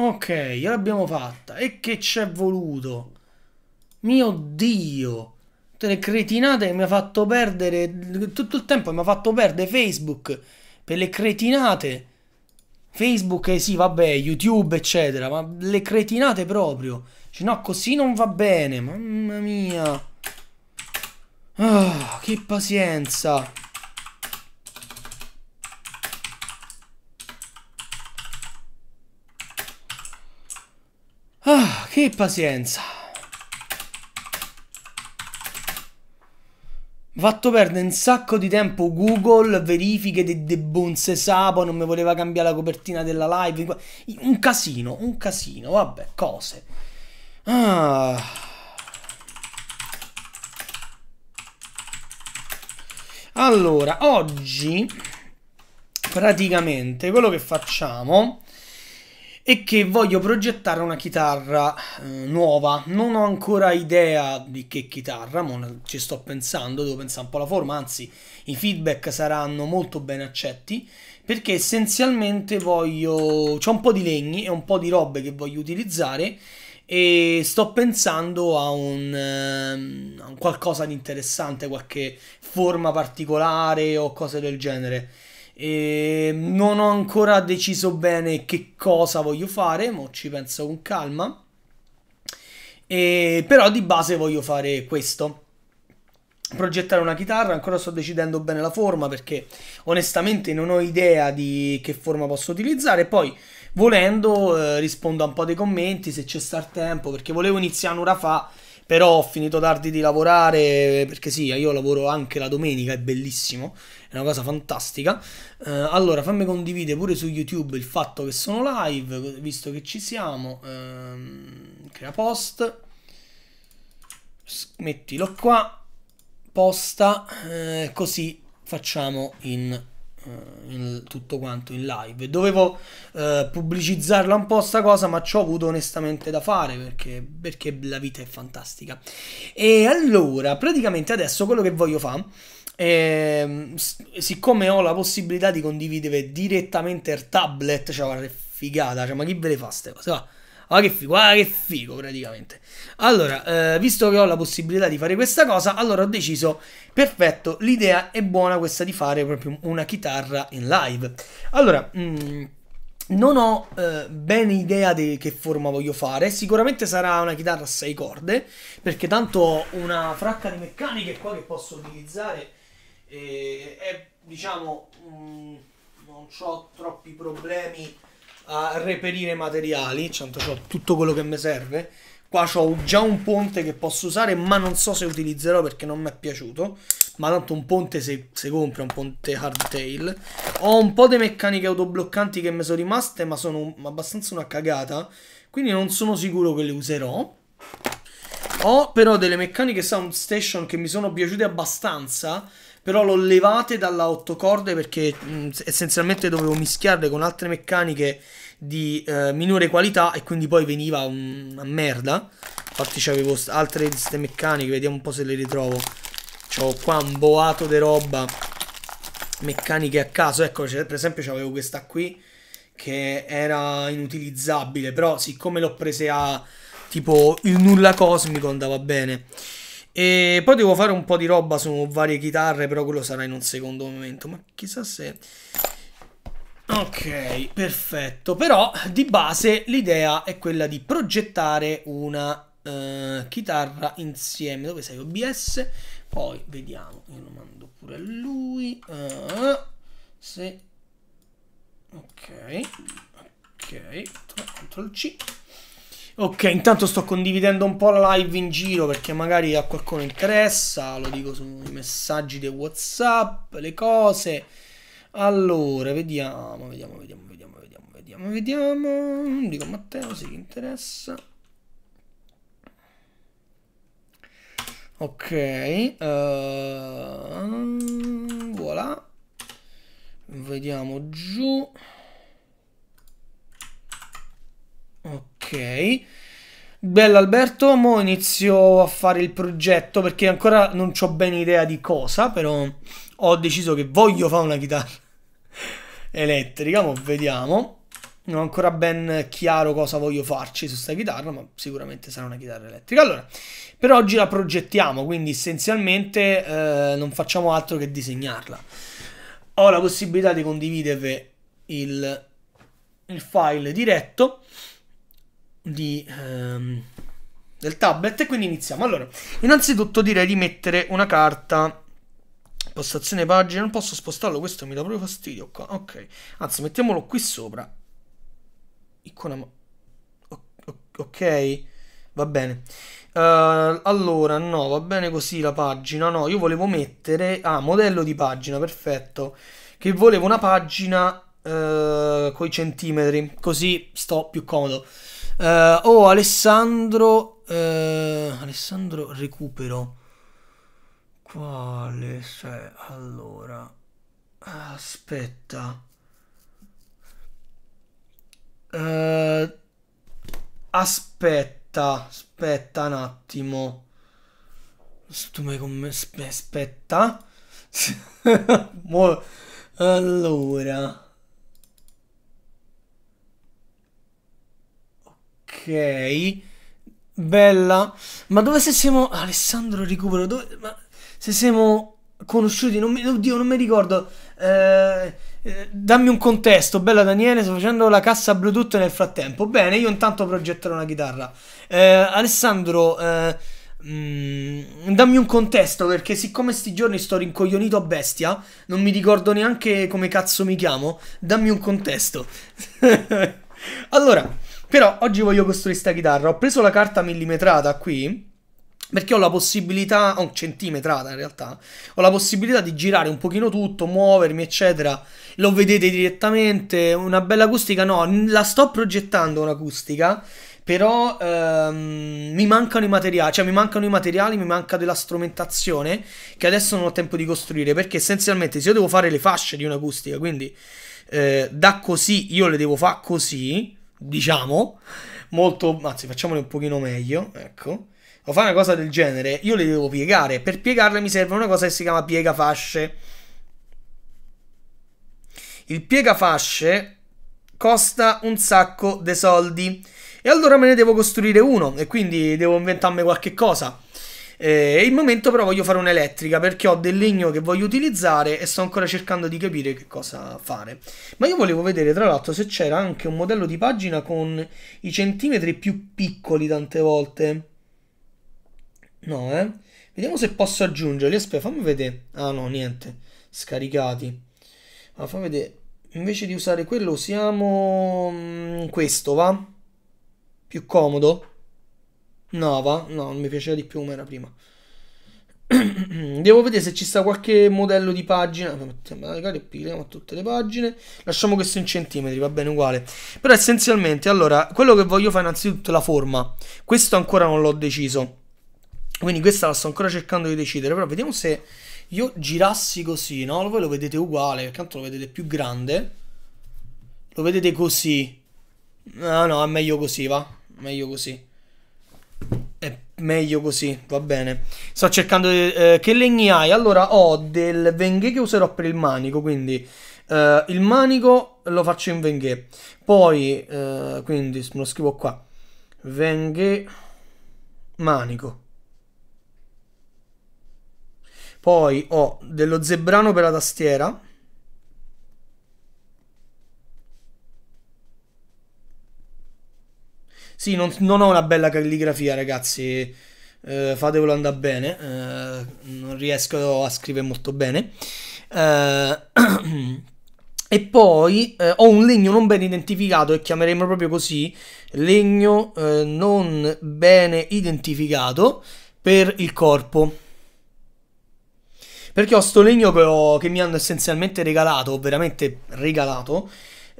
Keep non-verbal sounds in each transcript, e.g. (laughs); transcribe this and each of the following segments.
Ok, l'abbiamo fatta. E che c'è voluto? Mio Dio! Tutte le cretinate che mi ha fatto perdere... Tutto il tempo mi ha fatto perdere Facebook. Per le cretinate. Facebook, eh sì, vabbè, YouTube, eccetera. Ma le cretinate proprio. Cioè, no, così non va bene. Mamma mia. Ah, che pazienza. che pazienza. Fatto perdere un sacco di tempo Google, verifiche de, debunze sapo, non mi voleva cambiare la copertina della live. Un casino, un casino, vabbè, cose. Ah. Allora, oggi praticamente quello che facciamo e che voglio progettare una chitarra eh, nuova. Non ho ancora idea di che chitarra, ma ci sto pensando, devo pensare un po' alla forma, anzi i feedback saranno molto ben accetti, perché essenzialmente voglio... c'è un po' di legni e un po' di robe che voglio utilizzare e sto pensando a un, eh, a un qualcosa di interessante, qualche forma particolare o cose del genere. E non ho ancora deciso bene che cosa voglio fare, ma ci penso con calma. E, però di base voglio fare questo. Progettare una chitarra, ancora sto decidendo bene la forma perché onestamente non ho idea di che forma posso utilizzare. Poi volendo eh, rispondo a un po' dei commenti se c'è star tempo perché volevo iniziare un'ora fa però ho finito tardi di lavorare perché sì, io lavoro anche la domenica, è bellissimo è una cosa fantastica. Eh, allora fammi condividere pure su YouTube il fatto che sono live, visto che ci siamo, ehm, crea post, mettilo qua, posta, eh, così facciamo eh, in tutto quanto in live. Dovevo eh, pubblicizzarla un po' sta cosa, ma ci ho avuto onestamente da fare perché, perché la vita è fantastica. E allora, praticamente adesso quello che voglio fare e, ehm, siccome ho la possibilità di condividere direttamente il tablet, cioè guarda figata, cioè, ma chi ve le fa queste cose? Va? Ah, che figo, ah, che figo praticamente. Allora, eh, visto che ho la possibilità di fare questa cosa, allora ho deciso, perfetto, l'idea è buona questa di fare proprio una chitarra in live. Allora, mh, mm, non ho eh, ben idea di che forma voglio fare, sicuramente sarà una chitarra a 6 corde, perché tanto ho una fracca di meccaniche qua che posso utilizzare e, e diciamo, mh, mm, non ho troppi problemi a reperire materiali, tanto ho tutto quello che mi serve. Qua ho già un ponte che posso usare, ma non so se utilizzerò perché non mi è piaciuto. Ma tanto un ponte se, se compra, un ponte hardtail. Ho un po' di meccaniche autobloccanti che mi sono rimaste, ma sono abbastanza una cagata. Quindi non sono sicuro che le userò. Ho però delle meccaniche soundstation che mi sono piaciute abbastanza però l'ho levate dalla 8 corde perché mh, mm, essenzialmente dovevo mischiarle con altre meccaniche di eh, minore qualità e quindi poi veniva una merda. Infatti c'avevo altre liste meccaniche, vediamo un po' se le ritrovo. C'ho qua un boato di roba meccaniche a caso, ecco, per esempio c'avevo questa qui che era inutilizzabile, però siccome l'ho presa a tipo il nulla cosmico andava bene. E poi devo fare un po' di roba su varie chitarre, però quello sarà in un secondo momento. Ma chissà se... Ok, perfetto. Però di base l'idea è quella di progettare una uh, chitarra insieme. Dove sei? OBS. Poi vediamo. Io lo mando pure a lui. Uh, se... Ok. Ok. Ctrl C. Ok, intanto sto condividendo un po' la live in giro perché magari a qualcuno interessa, lo dico sui messaggi di WhatsApp, le cose. Allora, vediamo, vediamo, vediamo, vediamo, vediamo, vediamo, vediamo. Dico Matteo se gli interessa. Ok, uh, voilà. Vediamo giù. Ok. Bello Alberto, mo inizio a fare il progetto perché ancora non ho ben idea di cosa, però ho deciso che voglio fare una chitarra (laughs) elettrica, mo vediamo. Non ho ancora ben chiaro cosa voglio farci su questa chitarra, ma sicuramente sarà una chitarra elettrica. Allora, per oggi la progettiamo, quindi essenzialmente eh, non facciamo altro che disegnarla. Ho la possibilità di condividervi il, il file diretto di, ehm, del tablet e quindi iniziamo. Allora, innanzitutto direi di mettere una carta postazione pagina, non posso spostarlo, questo mi dà proprio fastidio qua. Ok. Anzi, mettiamolo qui sopra. Icona Ok. Va bene. Uh, allora, no, va bene così la pagina. No, io volevo mettere ah, modello di pagina, perfetto. Che volevo una pagina uh, eh, con i centimetri, così sto più comodo. Uh, oh, Alessandro. Uh, Alessandro recupero. Quale c'è? Allora. Aspetta. Uh, aspetta, aspetta un attimo. Tu mi con me aspetta. (laughs) allora. Ok. Bella. Ma dove se siamo... Alessandro Recupero, dove... Ma se siamo conosciuti, non mi... oddio, non mi ricordo. Eh, eh, dammi un contesto, bella Daniele, sto facendo la cassa Bluetooth nel frattempo. Bene, io intanto progetterò una chitarra. Eh, Alessandro, mh, eh, mm, dammi un contesto perché siccome sti giorni sto rincoglionito a bestia, non mi ricordo neanche come cazzo mi chiamo. Dammi un contesto. (laughs) allora... Però oggi voglio costruire questa chitarra. Ho preso la carta millimetrata qui. Perché ho la possibilità, oh, centimetrata in realtà, ho la possibilità di girare un pochino tutto, muovermi eccetera, lo vedete direttamente, una bella acustica no, la sto progettando un'acustica, però ehm, mi mancano i materiali, cioè mi mancano i materiali, mi manca della strumentazione che adesso non ho tempo di costruire, perché essenzialmente se io devo fare le fasce di un'acustica, quindi eh, da così io le devo fare così, diciamo, molto, anzi facciamole un pochino meglio, ecco, o fare una cosa del genere, io le devo piegare, per piegarle mi serve una cosa che si chiama piega fasce Il piega fasce costa un sacco di soldi e allora me ne devo costruire uno e quindi devo inventarmi qualche cosa. Eh, il momento però voglio fare un'elettrica perché ho del legno che voglio utilizzare e sto ancora cercando di capire che cosa fare. Ma io volevo vedere tra l'altro se c'era anche un modello di pagina con i centimetri più piccoli tante volte. No, eh? Vediamo se posso aggiungerli. Aspetta, fammi vedere. Ah no, niente. Scaricati. Ma ah, fammi vedere. Invece di usare quello usiamo mm, questo, va? Più comodo. No, va, no, mi piaceva di più come era prima. (clears throat) Devo vedere se ci sta qualche modello di pagina. Mettiamo tutte le pagine. Lasciamo questo in centimetri, va bene uguale. Però essenzialmente, allora, quello che voglio fare innanzitutto è la forma. Questo ancora non l'ho deciso. Quindi questa la sto ancora cercando di decidere. Però vediamo se io girassi così, no? Voi lo vedete uguale, perché tanto lo vedete più grande. Lo vedete così. No, no, è meglio così, va. Meglio così. Meglio così, va bene. Sto cercando eh, che legni hai. Allora ho del Venghe che userò per il manico, quindi eh, il manico lo faccio in Venghe. Poi, eh, quindi lo scrivo qua. Venghe manico. Poi ho dello zebrano per la tastiera. Sì, non, non ho una bella calligrafia, ragazzi. Eh, fatevelo andare bene. Eh, non riesco a scrivere molto bene. Eh, (clears throat) e poi eh, ho un legno non ben identificato e chiameremo proprio così legno eh, non bene identificato per il corpo perché ho sto legno che, ho, che, mi hanno essenzialmente regalato, veramente regalato,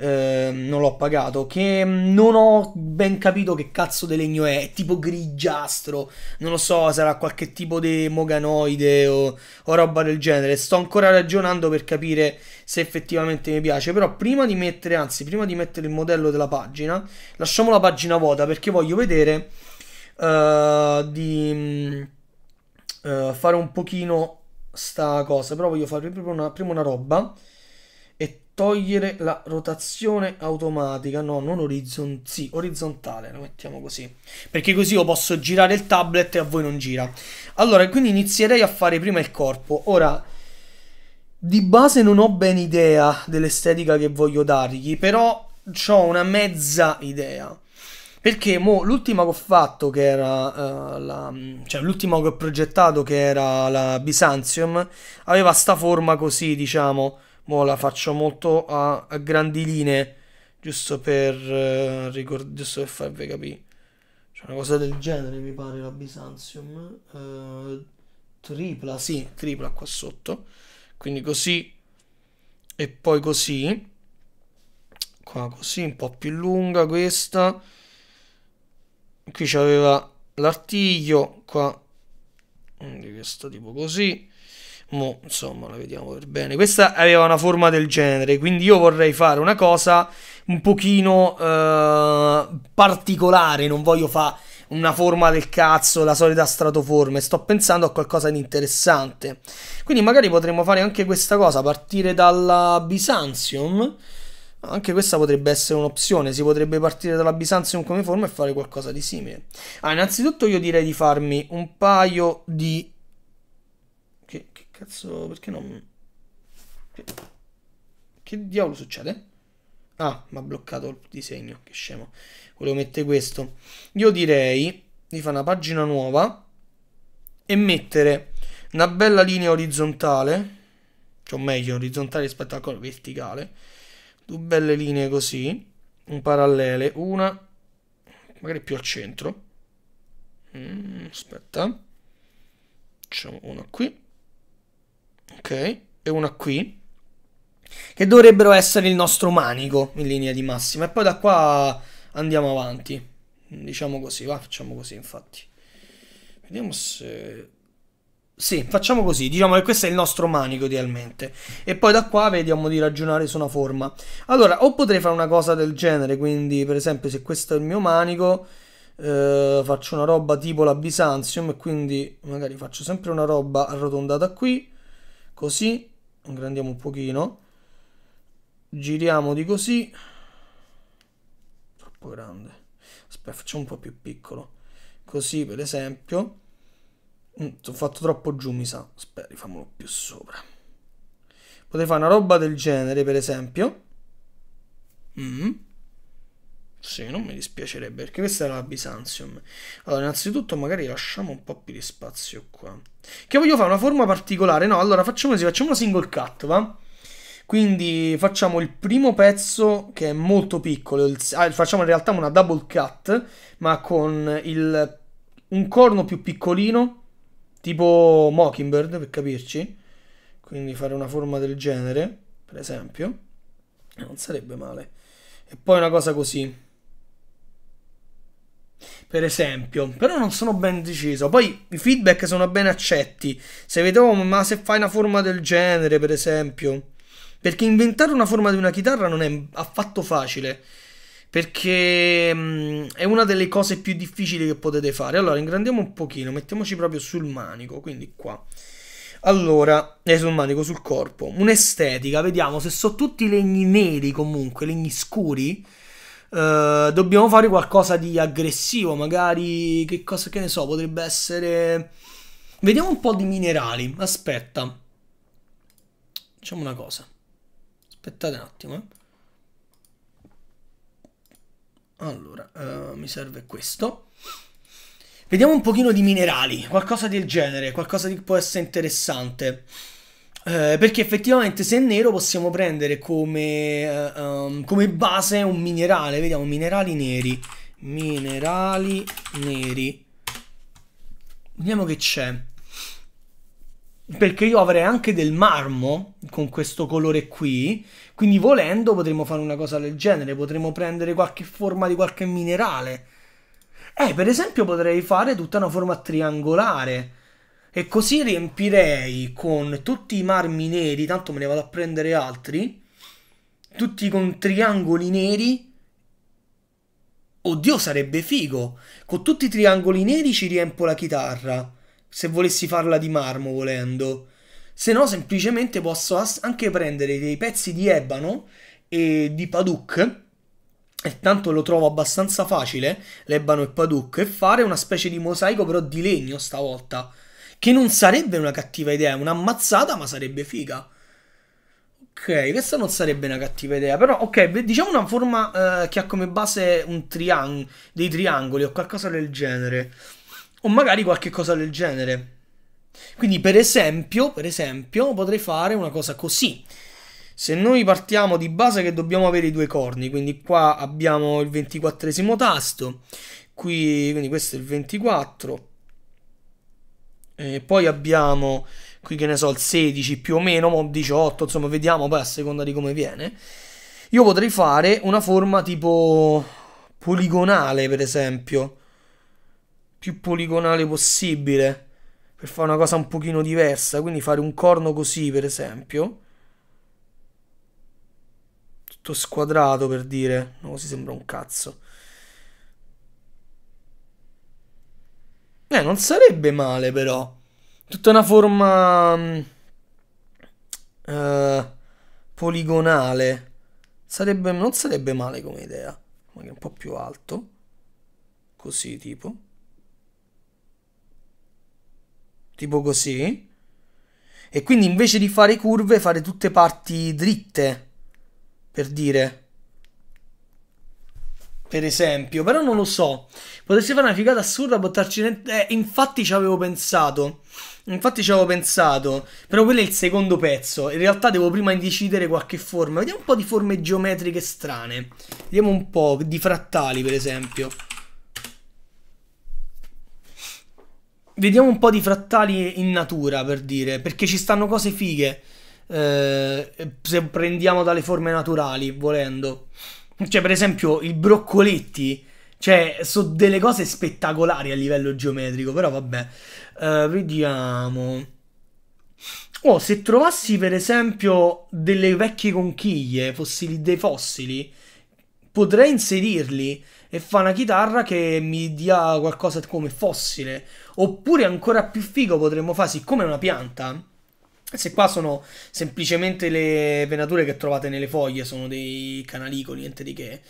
Ehm, non l'ho pagato, che mm, non ho ben capito che cazzo di legno è, è tipo grigiastro, non lo so, sarà qualche tipo di moganoide o, o roba del genere, sto ancora ragionando per capire se effettivamente mi piace, però prima di mettere, anzi prima di mettere il modello della pagina, lasciamo la pagina vuota perché voglio vedere uh, di... Uh, fare un pochino sta cosa, però voglio fare prima una, prima una roba togliere la rotazione automatica, no, non orizzontale, sì, orizzontale, lo mettiamo così, perché così io posso girare il tablet e a voi non gira. Allora, quindi inizierei a fare prima il corpo. Ora, di base non ho ben idea dell'estetica che voglio dargli, però ho una mezza idea. Perché mo, l'ultima che ho fatto, che era uh, la, cioè l'ultima che ho progettato, che era la Byzantium, aveva sta forma così, diciamo Mo la faccio molto a, a grandi linee, giusto per, eh, ricord- giusto per farvi capire. C'è una cosa del genere, mi pare, la Byzantium. Eh, tripla, sì, tripla qua sotto. Quindi così e poi così. Qua così, un po' più lunga questa. Qui c'aveva l'artiglio, qua di questo tipo così Mo, insomma, la vediamo per bene. Questa aveva una forma del genere, quindi io vorrei fare una cosa un pochino eh, particolare, non voglio fare una forma del cazzo, la solita stratoforme, sto pensando a qualcosa di interessante. Quindi magari potremmo fare anche questa cosa, partire dalla Byzantium. Anche questa potrebbe essere un'opzione, si potrebbe partire dalla Byzantium come forma e fare qualcosa di simile. Ah, innanzitutto io direi di farmi un paio di Cazzo, perché non... Che, diavolo succede? Ah, mi ha bloccato il disegno, che scemo. Volevo mettere questo. Io direi di fare una pagina nuova e mettere una bella linea orizzontale, cioè meglio orizzontale rispetto a quella verticale, due belle linee così, un parallele, una magari più al centro. Mm, aspetta, facciamo una qui ok, e una qui, che dovrebbero essere il nostro manico in linea di massima. E poi da qua andiamo avanti, diciamo così, va, facciamo così infatti. Vediamo se... Sì, facciamo così, diciamo che questo è il nostro manico idealmente. E poi da qua vediamo di ragionare su una forma. Allora, o potrei fare una cosa del genere, quindi per esempio se questo è il mio manico, eh, faccio una roba tipo la Byzantium e quindi magari faccio sempre una roba arrotondata qui così, ingrandiamo un pochino, giriamo di così, troppo grande, aspetta facciamo un po' più piccolo, così per esempio, mm, ho fatto troppo giù mi sa, aspetta rifamolo più sopra, potrei fare una roba del genere per esempio, mm. Sì, non mi dispiacerebbe perché questa era la Byzantium. Allora, innanzitutto magari lasciamo un po' più di spazio qua. Che voglio fare una forma particolare, no? Allora facciamo così, facciamo una single cut, va? Quindi facciamo il primo pezzo che è molto piccolo, il, ah, facciamo in realtà una double cut, ma con il, un corno più piccolino, tipo Mockingbird per capirci. Quindi fare una forma del genere, per esempio, non sarebbe male. E poi una cosa così per esempio, però non sono ben deciso. Poi i feedback sono ben accetti. Se vedevo, oh, ma se fai una forma del genere, per esempio, perché inventare una forma di una chitarra non è affatto facile. Perché mh, mm, è una delle cose più difficili che potete fare. Allora, ingrandiamo un pochino, mettiamoci proprio sul manico, quindi qua. Allora, eh, sul manico, sul corpo. Un'estetica, vediamo se sono tutti legni neri comunque, legni scuri eh, dobbiamo fare qualcosa di aggressivo, magari che cosa che ne so, potrebbe essere Vediamo un po' di minerali. Aspetta. Facciamo una cosa. Aspettate un attimo, eh. Allora, uh, mi serve questo. Vediamo un pochino di minerali, qualcosa del genere, qualcosa che può essere interessante. Eh, perché effettivamente se è nero possiamo prendere come, eh, um, come base un minerale, vediamo minerali neri, minerali neri, vediamo che c'è, perché io avrei anche del marmo con questo colore qui, quindi volendo potremmo fare una cosa del genere, potremmo prendere qualche forma di qualche minerale. Eh, per esempio potrei fare tutta una forma triangolare, e così riempirei con tutti i marmi neri, tanto me ne vado a prendere altri, tutti con triangoli neri. Oddio, sarebbe figo! Con tutti i triangoli neri ci riempo la chitarra, se volessi farla di marmo volendo. Se no, semplicemente posso anche prendere dei pezzi di ebano e di paduk, e tanto lo trovo abbastanza facile, l'ebano e paduk, e fare una specie di mosaico però di legno stavolta che non sarebbe una cattiva idea, un'ammazzata, ma sarebbe figa. Ok, questa non sarebbe una cattiva idea, però ok, diciamo una forma eh, che ha come base triang dei triangoli o qualcosa del genere. O magari qualche cosa del genere. Quindi per esempio, per esempio, potrei fare una cosa così. Se noi partiamo di base che dobbiamo avere i due corni, quindi qua abbiamo il ventiquattresimo tasto, qui, quindi questo è il 24, e poi abbiamo qui che ne so il 16 più o meno, ma 18, insomma vediamo poi a seconda di come viene. Io potrei fare una forma tipo poligonale per esempio, più poligonale possibile, per fare una cosa un pochino diversa, quindi fare un corno così per esempio. Tutto squadrato per dire, no, si sembra un cazzo. Eh, non sarebbe male però. Tutta una forma... Uh, poligonale. Sarebbe, non sarebbe male come idea. Magari un po' più alto. Così tipo. Tipo così. E quindi invece di fare curve, fare tutte parti dritte. Per dire. Per esempio, però non lo so. Potresti fare una figata assurda, buttarci dentro. Eh, infatti ci avevo pensato. Infatti ci avevo pensato. Però quello è il secondo pezzo. In realtà devo prima decidere qualche forma. Vediamo un po' di forme geometriche strane. Vediamo un po' di frattali, per esempio. Vediamo un po' di frattali in natura, per dire. Perché ci stanno cose fighe. Eh, se prendiamo dalle forme naturali, volendo. Cioè, per esempio, i broccoletti cioè, sono delle cose spettacolari a livello geometrico, però vabbè. Uh, vediamo. Oh, se trovassi per esempio delle vecchie conchiglie, fossili, dei fossili, potrei inserirli e fa una chitarra che mi dia qualcosa come fossile. Oppure ancora più figo potremmo fare, siccome è una pianta, se qua sono semplicemente le venature che trovate nelle foglie, sono dei canalicoli, niente di che.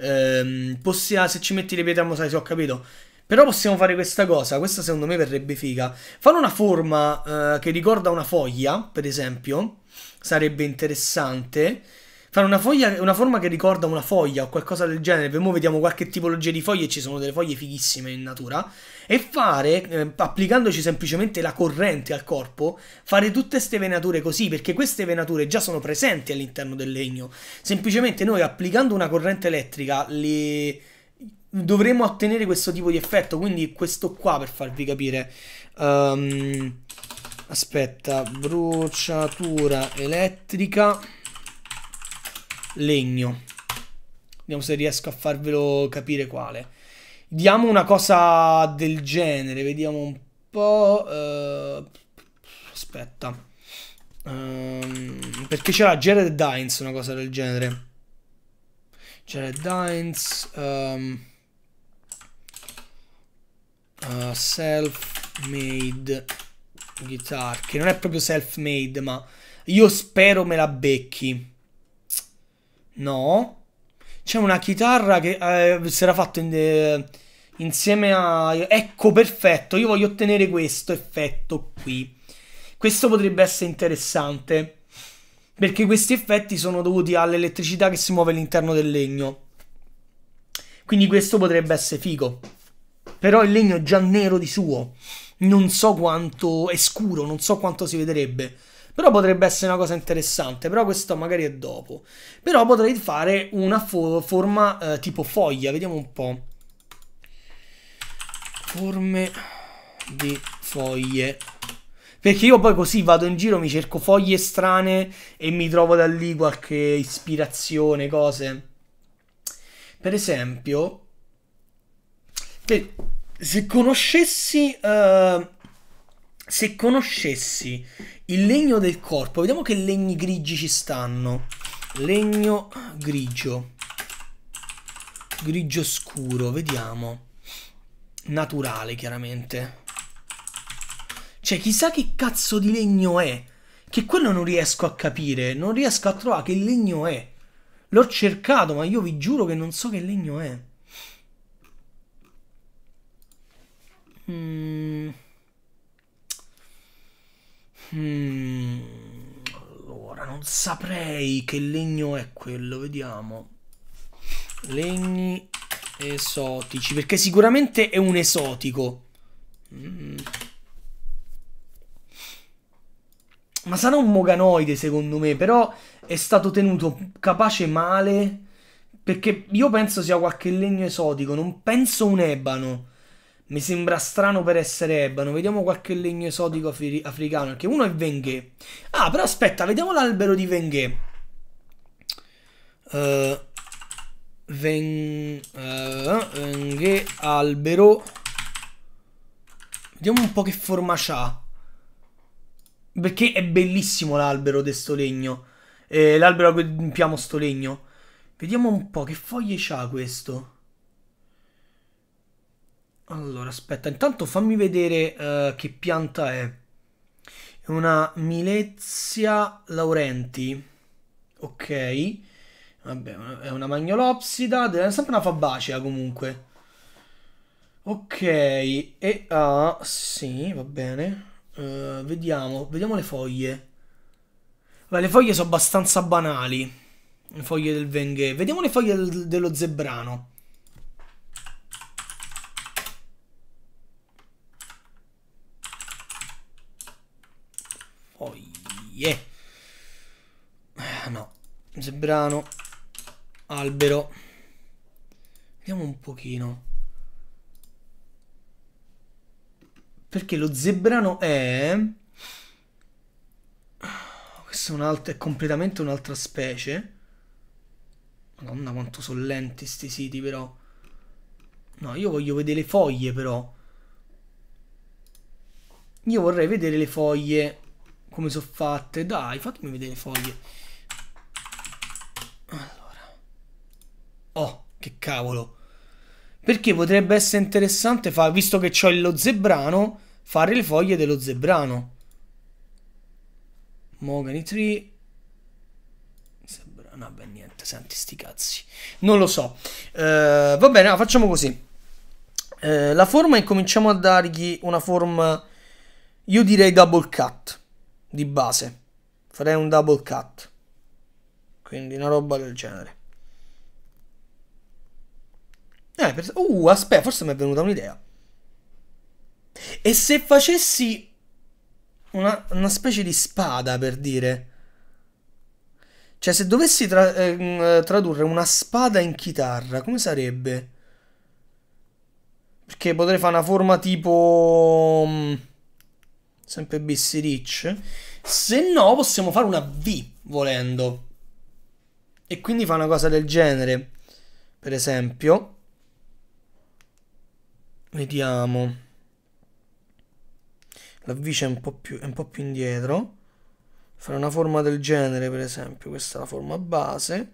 Ehm, possiamo, se ci metti le pietre a mosaico, ho capito. Però possiamo fare questa cosa, questa secondo me verrebbe figa. Fare una forma eh, che ricorda una foglia, per esempio, sarebbe interessante. Fare una, foglia, una forma che ricorda una foglia o qualcosa del genere, per vediamo qualche tipologia di foglie, ci sono delle foglie fighissime in natura, e fare, eh, applicandoci semplicemente la corrente al corpo, fare tutte queste venature così, perché queste venature già sono presenti all'interno del legno. Semplicemente noi applicando una corrente elettrica le... dovremmo ottenere questo tipo di effetto, quindi questo qua per farvi capire. Um, aspetta, bruciatura elettrica legno. Vediamo se riesco a farvelo capire quale. Diamo una cosa del genere, vediamo un po'... Uh, aspetta. Um, perché c'era Jared Dines, una cosa del genere. Jared Dines... Um, uh, self-made guitar, che non è proprio self-made, ma io spero me la becchi. No. C'è una chitarra che eh, si era fatta in, eh, insieme a... Ecco, perfetto, io voglio ottenere questo effetto qui. Questo potrebbe essere interessante. Perché questi effetti sono dovuti all'elettricità che si muove all'interno del legno. Quindi questo potrebbe essere figo. Però il legno è già nero di suo. Non so quanto è scuro, non so quanto si vedrebbe. Però potrebbe essere una cosa interessante, però questo magari è dopo. Però potrei fare una fo forma eh, tipo foglia, vediamo un po'. Forme di foglie. Perché io poi così vado in giro, mi cerco foglie strane e mi trovo da lì qualche ispirazione, cose. Per esempio, per, se conoscessi... Uh, se conoscessi il legno del corpo. Vediamo che legni grigi ci stanno. Legno grigio. Grigio scuro, vediamo. Naturale, chiaramente. Cioè, chissà che cazzo di legno è. Che quello non riesco a capire. Non riesco a trovare che legno è. L'ho cercato, ma io vi giuro che non so che legno è. Mmm... Mm. allora, non saprei che legno è quello, vediamo. Legni esotici, perché sicuramente è un esotico. Mm. Ma sarà un moganoide secondo me, però è stato tenuto capace male perché io penso sia qualche legno esotico, non penso un ebano. Mi sembra strano per essere ebano. Vediamo qualche legno esotico afri africano. Perché uno è Venghe. Ah, però aspetta, vediamo l'albero di Venghe. Uh, eh, Ven uh, eh, Venghe albero. Vediamo un po' che forma ha. Perché è bellissimo l'albero di sto legno. Eh, l'albero a cui impiamo sto legno. Vediamo un po' che foglie ha questo. Allora, aspetta, intanto fammi vedere uh, che pianta è. È una Milezia Laurenti. Ok. Vabbè, è una magnolopsida. È sempre una Fabacea, comunque. Ok, e ha... Ah, sì, va bene. Uh, vediamo, vediamo le foglie. Vabbè, le foglie sono abbastanza banali. Le foglie del Venghe. Vediamo le foglie del, dello zebrano. Yeah. Ah, no, zebrano, albero. Vediamo un pochino. Perché lo zebrano è... Questo è, un altro, è completamente un'altra specie. Madonna quanto sono lenti sti siti però. No, io voglio vedere le foglie però. Io vorrei vedere le foglie come sono fatte. Dai, fatemi vedere le foglie. Allora. Oh, che cavolo. Perché potrebbe essere interessante, far, visto che ho lo zebrano, fare le foglie dello zebrano. Mogany tree. No, beh, niente, senti sti cazzi. Non lo so. Eh, va bene, no, facciamo così. Eh, la forma incominciamo a dargli una forma, io direi double cut di base. Farei un double cut. Quindi una roba del genere. Eh, per... Uh, aspetta, forse mi è venuta un'idea. E se facessi una, una, specie di spada, per dire... Cioè, se dovessi tra eh, tradurre una spada in chitarra, come sarebbe? Perché potrei fare una forma tipo... Mm, sempre BC Rich. Se no, possiamo fare una V volendo. E quindi fa una cosa del genere. Per esempio, vediamo. La V c'è un, po più, un po' più indietro. Fare una forma del genere, per esempio. Questa è la forma base.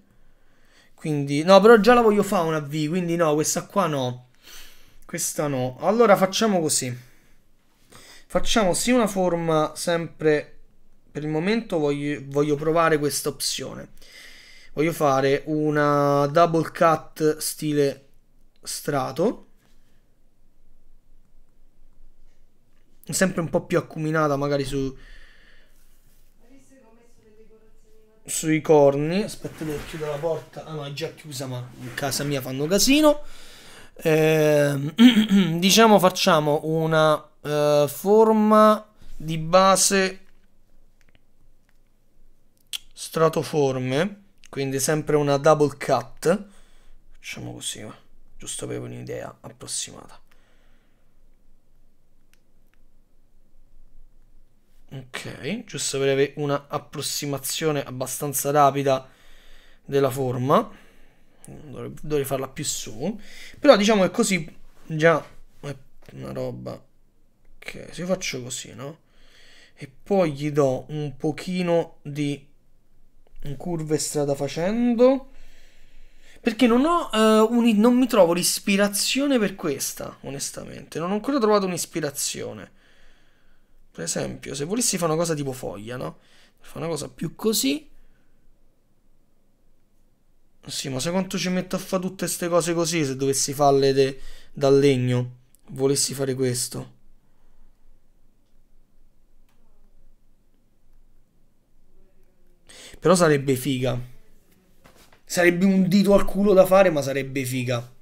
Quindi, no, però già la voglio fare una V, quindi no, questa qua no. Questa no. Allora facciamo così. Facciamo sì una forma sempre... Per il momento voglio, voglio provare questa opzione. Voglio fare una double cut stile strato. Sempre un po' più accuminata magari su... Sui corni. Aspetta che chiudo la porta. Ah no, è già chiusa ma in casa mia fanno casino. Eh, (clears throat) diciamo facciamo una uh, forma di base stratoforme, quindi sempre una double cut. Facciamo così, giusto per un'idea approssimata. Ok, giusto per avere un'approssimazione abbastanza rapida della forma. Dovrei, dovrei farla più su. Però diciamo che così già è una roba Ok, se io faccio così, no? E poi gli do un pochino di curve strada facendo. Perché non ho uh, un, non mi trovo l'ispirazione per questa, onestamente. Non ho ancora trovato un'ispirazione. Per esempio, se volessi fare una cosa tipo foglia, no? Fa una cosa più così. Sì, ma se quanto ci metto a fare tutte queste cose così se dovessi farle de, dal legno? Volessi fare questo. Però sarebbe figa. Sarebbe un dito al culo da fare, ma sarebbe figa.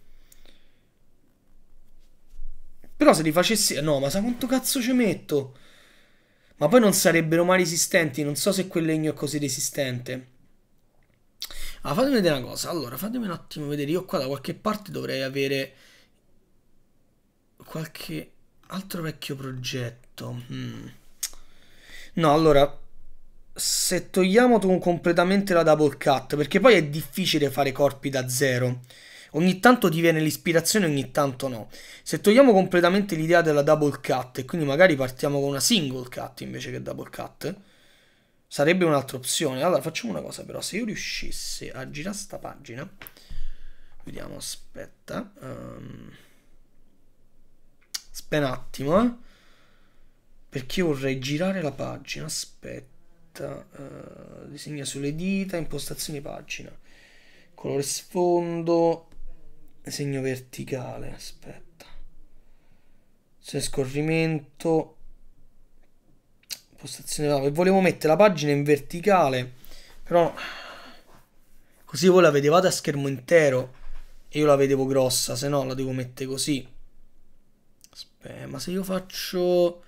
Però se li facessi... No, ma sa quanto cazzo ci metto? Ma poi non sarebbero mai resistenti. Non so se quel legno è così resistente. Ah, fatemi vedere una cosa. Allora, fatemi un attimo vedere. Io qua da qualche parte dovrei avere qualche altro vecchio progetto. Hmm. No, allora, se togliamo completamente la double cut, perché poi è difficile fare corpi da zero. Ogni tanto ti viene l'ispirazione, ogni tanto no. Se togliamo completamente l'idea della double cut e quindi magari partiamo con una single cut invece che double cut, sarebbe un'altra opzione. Allora facciamo una cosa però, se io riuscissi a girare sta pagina, vediamo, aspetta, um, ehm, aspetta un attimo, eh, perché vorrei girare la pagina, aspetta piatta, eh, disegna sulle dita, impostazioni pagina, colore sfondo, segno verticale, aspetta, se scorrimento, impostazione lava, volevo mettere la pagina in verticale, però così voi la vedevate a schermo intero e io la vedevo grossa, se no la devo mettere così. Aspetta, ma se io faccio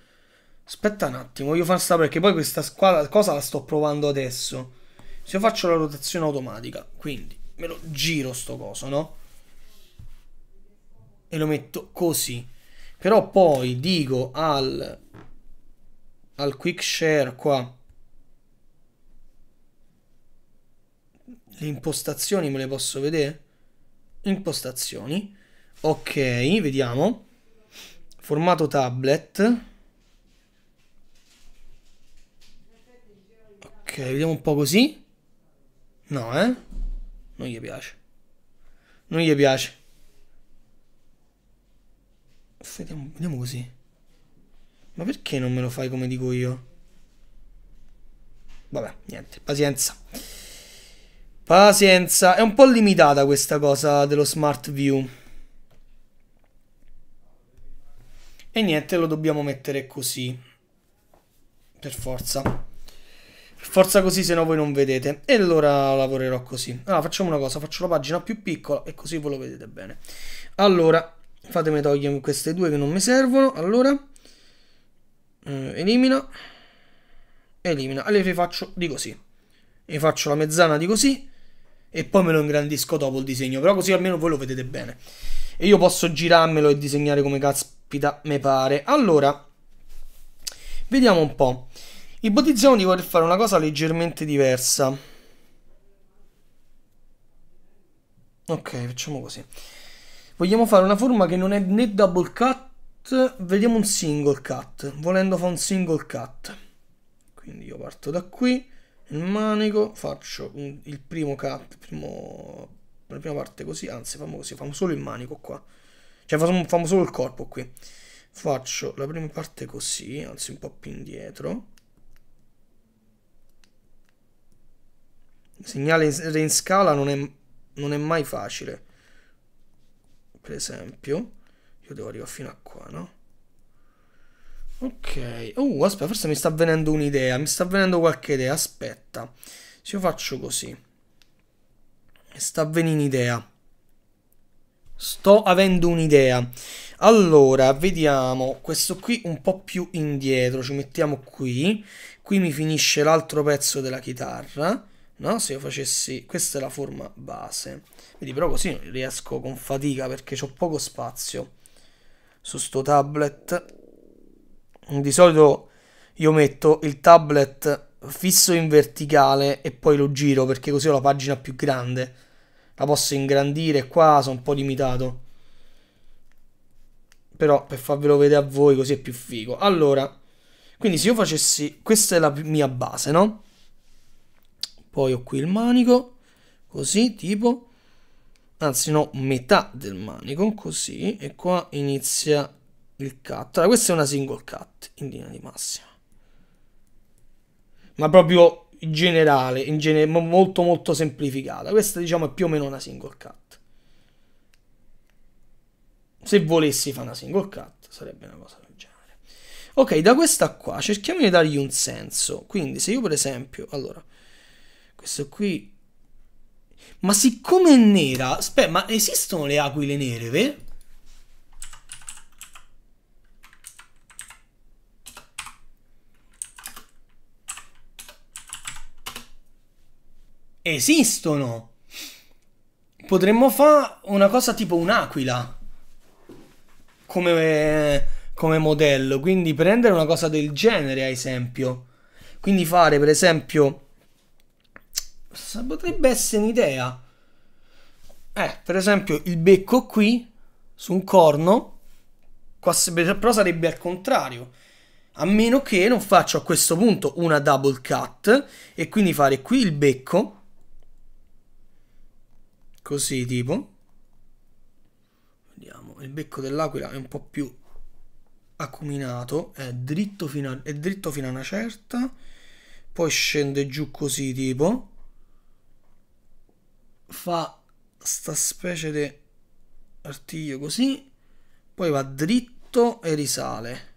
Aspetta un attimo, voglio far sapere perché poi questa squadra, cosa la sto provando adesso. Se io faccio la rotazione automatica, quindi me lo giro sto coso, no? E lo metto così. Però poi dico al, al quick share qua. Le impostazioni me le posso vedere? Impostazioni. Ok, vediamo. Formato tablet Ok, vediamo un po' così. No, eh? Non gli piace. Non gli piace. Vediamo, vediamo così. Ma perché non me lo fai come dico io? Vabbè, niente, pazienza. Pazienza, è un po' limitata questa cosa dello smart view. E niente, lo dobbiamo mettere così. Per forza. Forza così se no voi non vedete. E allora lavorerò così. Allora facciamo una cosa, faccio la pagina più piccola e così voi lo vedete bene. Allora, fatemi togliere queste due che non mi servono. Allora, eh, elimino. elimina. Allora rifaccio di così. E faccio la mezzana di così e poi me lo ingrandisco dopo il disegno. Però così almeno voi lo vedete bene. E io posso girarmelo e disegnare come caspita me pare. Allora, vediamo un po'. Ipotizziamo di voler fare una cosa leggermente diversa. Ok, facciamo così. Vogliamo fare una forma che non è né double cut, vediamo un single cut. Volendo fa un single cut. Quindi io parto da qui, il manico, faccio un, il primo cut, primo, la prima parte così, anzi famo così, facciamo solo il manico qua. Cioè famo, facciamo solo il corpo qui. Faccio la prima parte così, anzi un po' più indietro Segnalare in scala non è, non è mai facile. Per esempio, io devo arrivare fino a qua, no? Ok, oh aspetta, forse mi sta venendo un'idea, mi sta venendo qualche idea, aspetta, se io faccio così, mi sta venendo un'idea, sto avendo un'idea, allora vediamo, questo qui un po' più indietro, ci mettiamo qui, qui mi finisce l'altro pezzo della chitarra, No? Se io facessi, questa è la forma base, vedi però così riesco con fatica perché ho poco spazio su sto tablet. Di solito io metto il tablet fisso in verticale e poi lo giro perché così ho la pagina più grande. La posso ingrandire qua, sono un po' limitato. Però per farvelo vedere a voi così è più figo. Allora, quindi se io facessi, questa è la mia base, no? poi ho qui il manico così tipo anzi no metà del manico così e qua inizia il cut allora questa è una single cut in linea di massima ma proprio in generale in genere, molto molto semplificata questa diciamo è più o meno una single cut se volessi fare una single cut sarebbe una cosa del genere ok da questa qua cerchiamo di dargli un senso quindi se io per esempio allora questo qui. Ma siccome è nera. Aspetta, ma esistono le aquile nere, vero? Esistono. Potremmo fare una cosa tipo un'aquila. Come, come modello. Quindi prendere una cosa del genere, ad esempio. Quindi fare, per esempio potrebbe essere un'idea. Eh, per esempio, il becco qui, su un corno, qua, però sarebbe al contrario. A meno che non faccio a questo punto una double cut e quindi fare qui il becco, così tipo. Vediamo, il becco dell'aquila è un po' più acuminato, è dritto fino a, è dritto fino a una certa, poi scende giù così tipo fa sta specie di artiglio così, poi va dritto e risale.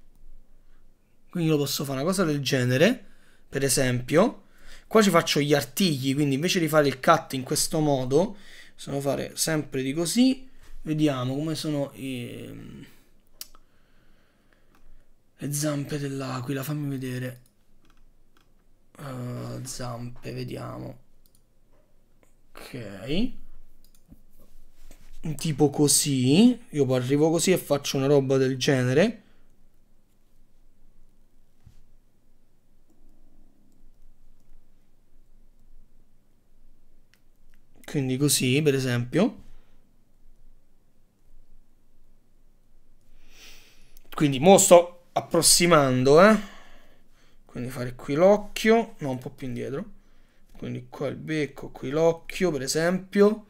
Quindi io posso fare una cosa del genere, per esempio, qua ci faccio gli artigli, quindi invece di fare il cut in questo modo, possiamo fare sempre di così, vediamo come sono i... le zampe dell'aquila, fammi vedere. Uh, zampe, vediamo ok tipo così io arrivo così e faccio una roba del genere quindi così per esempio quindi mo sto approssimando eh quindi fare qui l'occhio no un po' più indietro quindi qua il becco, qui l'occhio per esempio,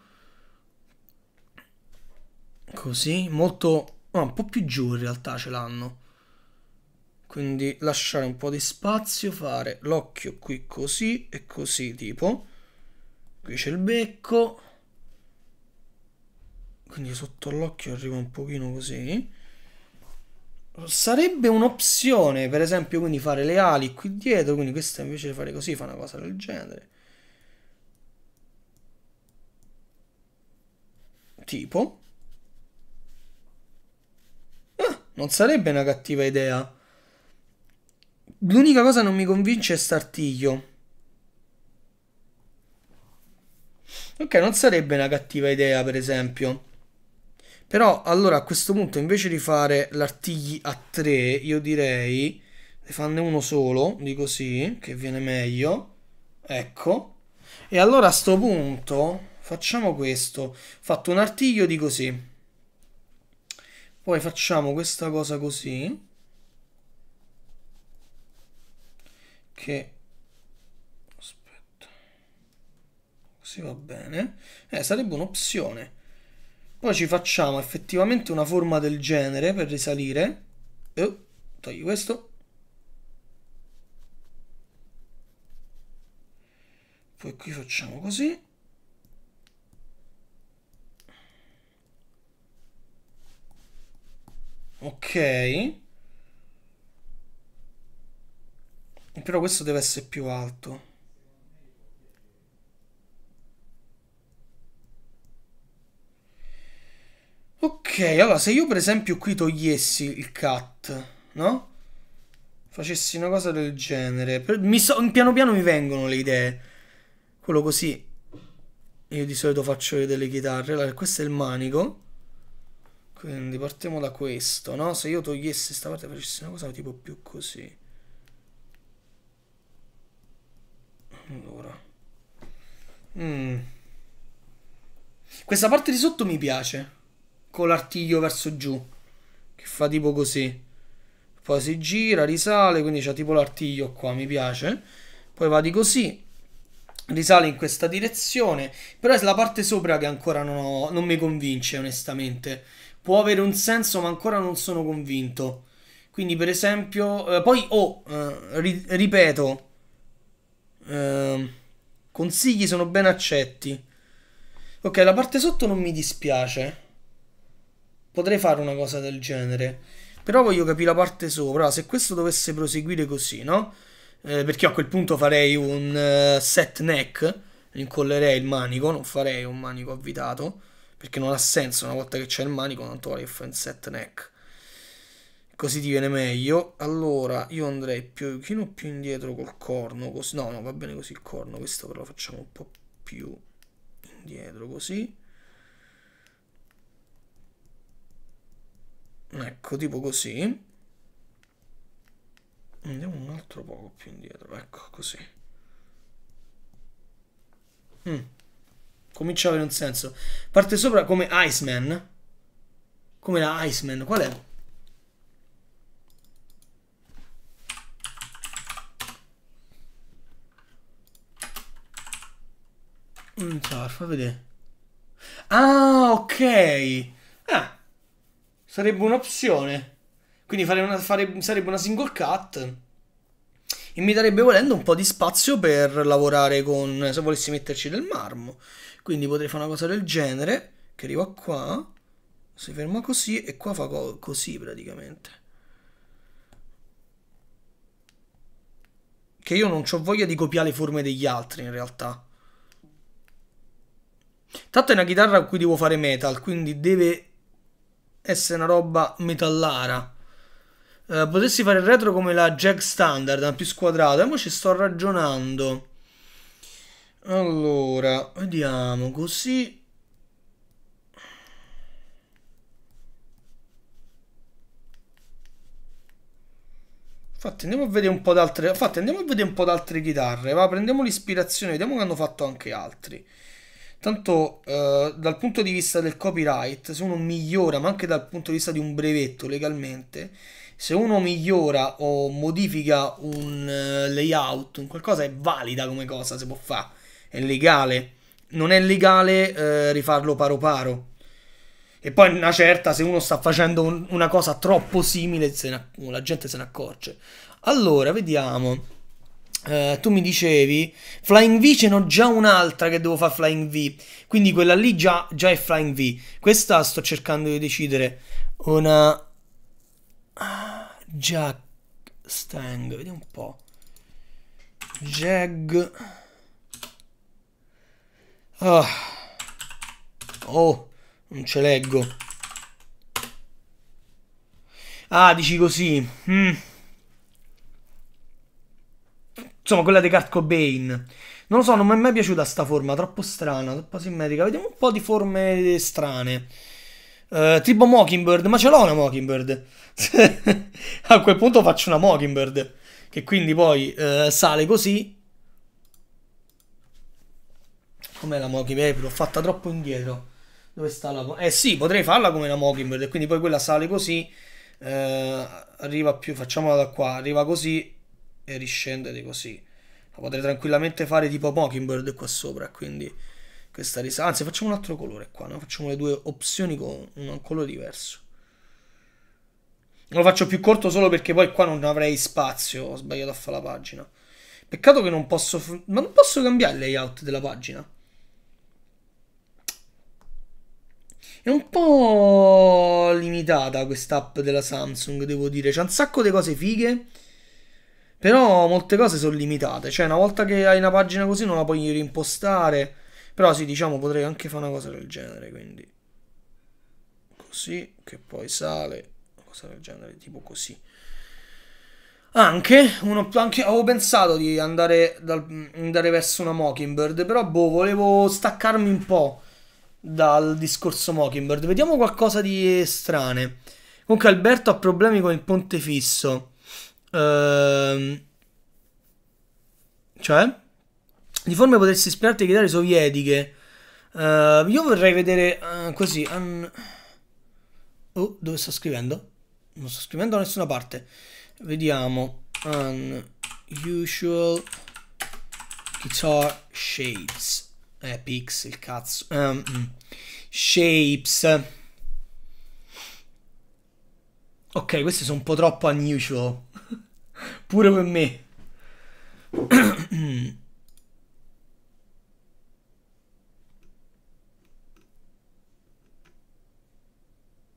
così, molto, oh, un po' più giù in realtà ce l'hanno, quindi lasciare un po' di spazio, fare l'occhio qui così e così tipo, qui c'è il becco, quindi sotto l'occhio arriva un pochino così, sarebbe un'opzione per esempio quindi fare le ali qui dietro quindi questa invece di fare così fa una cosa del genere tipo... Ah, non sarebbe una cattiva idea. L'unica cosa non mi convince è Startiglio. Ok, non sarebbe una cattiva idea, per esempio. Però, allora, a questo punto, invece di fare l'artigli a 3, io direi... Ne fanno uno solo, di così, che viene meglio. Ecco. E allora a sto punto facciamo questo fatto un artiglio di così poi facciamo questa cosa così che aspetta così va bene eh, sarebbe un'opzione poi ci facciamo effettivamente una forma del genere per risalire oh, togli questo poi qui facciamo così Ok. Però questo deve essere più alto. Ok, allora se io per esempio qui togliessi il cut, no? Facessi una cosa del genere. Mi so, piano piano mi vengono le idee. Quello così. Io di solito faccio vedere le chitarre. Allora, questo è il manico. Quindi partiamo da questo, no? Se io togliessi questa parte facessi una cosa tipo più così. Allora. Mm. Questa parte di sotto mi piace. Con l'artiglio verso giù. Che fa tipo così. Poi si gira, risale, quindi c'è tipo l'artiglio qua, mi piace. Poi va di così. Risale in questa direzione. Però è la parte sopra che ancora non, ho, non mi convince, onestamente può avere un senso, ma ancora non sono convinto. Quindi, per esempio, eh, poi, oh, eh, ri ripeto, eh, consigli sono ben accetti. Ok, la parte sotto non mi dispiace. Potrei fare una cosa del genere. Però voglio capire la parte sopra. Se questo dovesse proseguire così, no? Eh, perché a quel punto farei un uh, set neck. Incollerei il manico. Non farei un manico avvitato. Perché non ha senso una volta che c'è il manico, tanto vale che fai un set neck. Così ti viene meglio. Allora, io andrei più, più indietro col corno. Così. No, no, va bene così il corno. Questo però lo facciamo un po' più indietro, così. Ecco, tipo così. Andiamo un altro poco più indietro, ecco, così. Mm comincia ad avere un senso. Parte sopra come Iceman. Come la Iceman, qual è? Non so, fa vedere. Ah, ok. Ah, sarebbe un'opzione. Quindi fare una, fare, sarebbe una single cut. E mi darebbe volendo un po' di spazio per lavorare con... se volessi metterci del marmo. Quindi potrei fare una cosa del genere, che arriva qua, si ferma così e qua fa co così praticamente. Che io non ho voglia di copiare le forme degli altri in realtà. Tanto è una chitarra a cui devo fare metal, quindi deve essere una roba metallara. Eh, potessi fare il retro come la Jag Standard, più squadrata, ma ci sto ragionando. Allora, vediamo così. Infatti andiamo a vedere un po' d'altre. Infatti andiamo a vedere un po' d'altre chitarre. Va, prendiamo l'ispirazione, vediamo che hanno fatto anche altri. Tanto eh, dal punto di vista del copyright, se uno migliora, ma anche dal punto di vista di un brevetto legalmente, se uno migliora o modifica un uh, layout, un qualcosa è valida come cosa, si può fare è legale. Non è legale eh, rifarlo paro paro. E poi una certa, se uno sta facendo un, una cosa troppo simile, ne, la gente se ne accorge. Allora, vediamo. Uh, tu mi dicevi Flying V ce n'ho già un'altra che devo fare Flying V quindi quella lì già, già, è Flying V questa sto cercando di decidere una ah, Jack Stang vediamo un po' Jag Oh, oh non ce leggo. Ah, dici così. Mm. Insomma, quella di Kurt Cobain. Non lo so, non mi è mai piaciuta sta forma, troppo strana, troppo simmetrica. Vediamo un po' di forme strane. Uh, tipo Mockingbird, ma ce l'ho una Mockingbird. (laughs) A quel punto faccio una Mockingbird, che quindi poi uh, sale così Com'è la Mockingbird? Eh, l'ho fatta troppo indietro. Dove sta la Eh sì, potrei farla come la Mockingbird e quindi poi quella sale così. Eh, arriva più, facciamola da qua, arriva così e riscende di così. La potrei tranquillamente fare tipo Mockingbird qua sopra, quindi questa risa... Anzi, facciamo un altro colore qua, no? facciamo le due opzioni con un colore diverso. Lo faccio più corto solo perché poi qua non avrei spazio, ho sbagliato a fare la pagina. Peccato che non posso... Ma non posso cambiare il layout della pagina? È un po' limitata questa app della Samsung, devo dire. C'è un sacco di cose fighe. Però molte cose sono limitate. Cioè, una volta che hai una pagina così non la puoi rimpostare. Però sì, diciamo, potrei anche fare una cosa del genere, quindi. Così, che poi sale. Una cosa del genere, tipo così. Anche, uno, anche avevo pensato di andare, dal, andare verso una Mockingbird, però boh, volevo staccarmi un po' dal discorso Mockingbird. Vediamo qualcosa di strane. Comunque Alberto ha problemi con il ponte fisso. Ehm... Cioè? Di forme potresti ispirarti a chitarre sovietiche. Ehm, io vorrei vedere uh, così... Un... Oh, dove sto scrivendo? Non sto scrivendo da nessuna parte. Vediamo. Unusual guitar shapes. Eh, pixel, cazzo. Um, shapes. Ok, queste sono un po' troppo unusual. (laughs) Pure per me. (clears throat)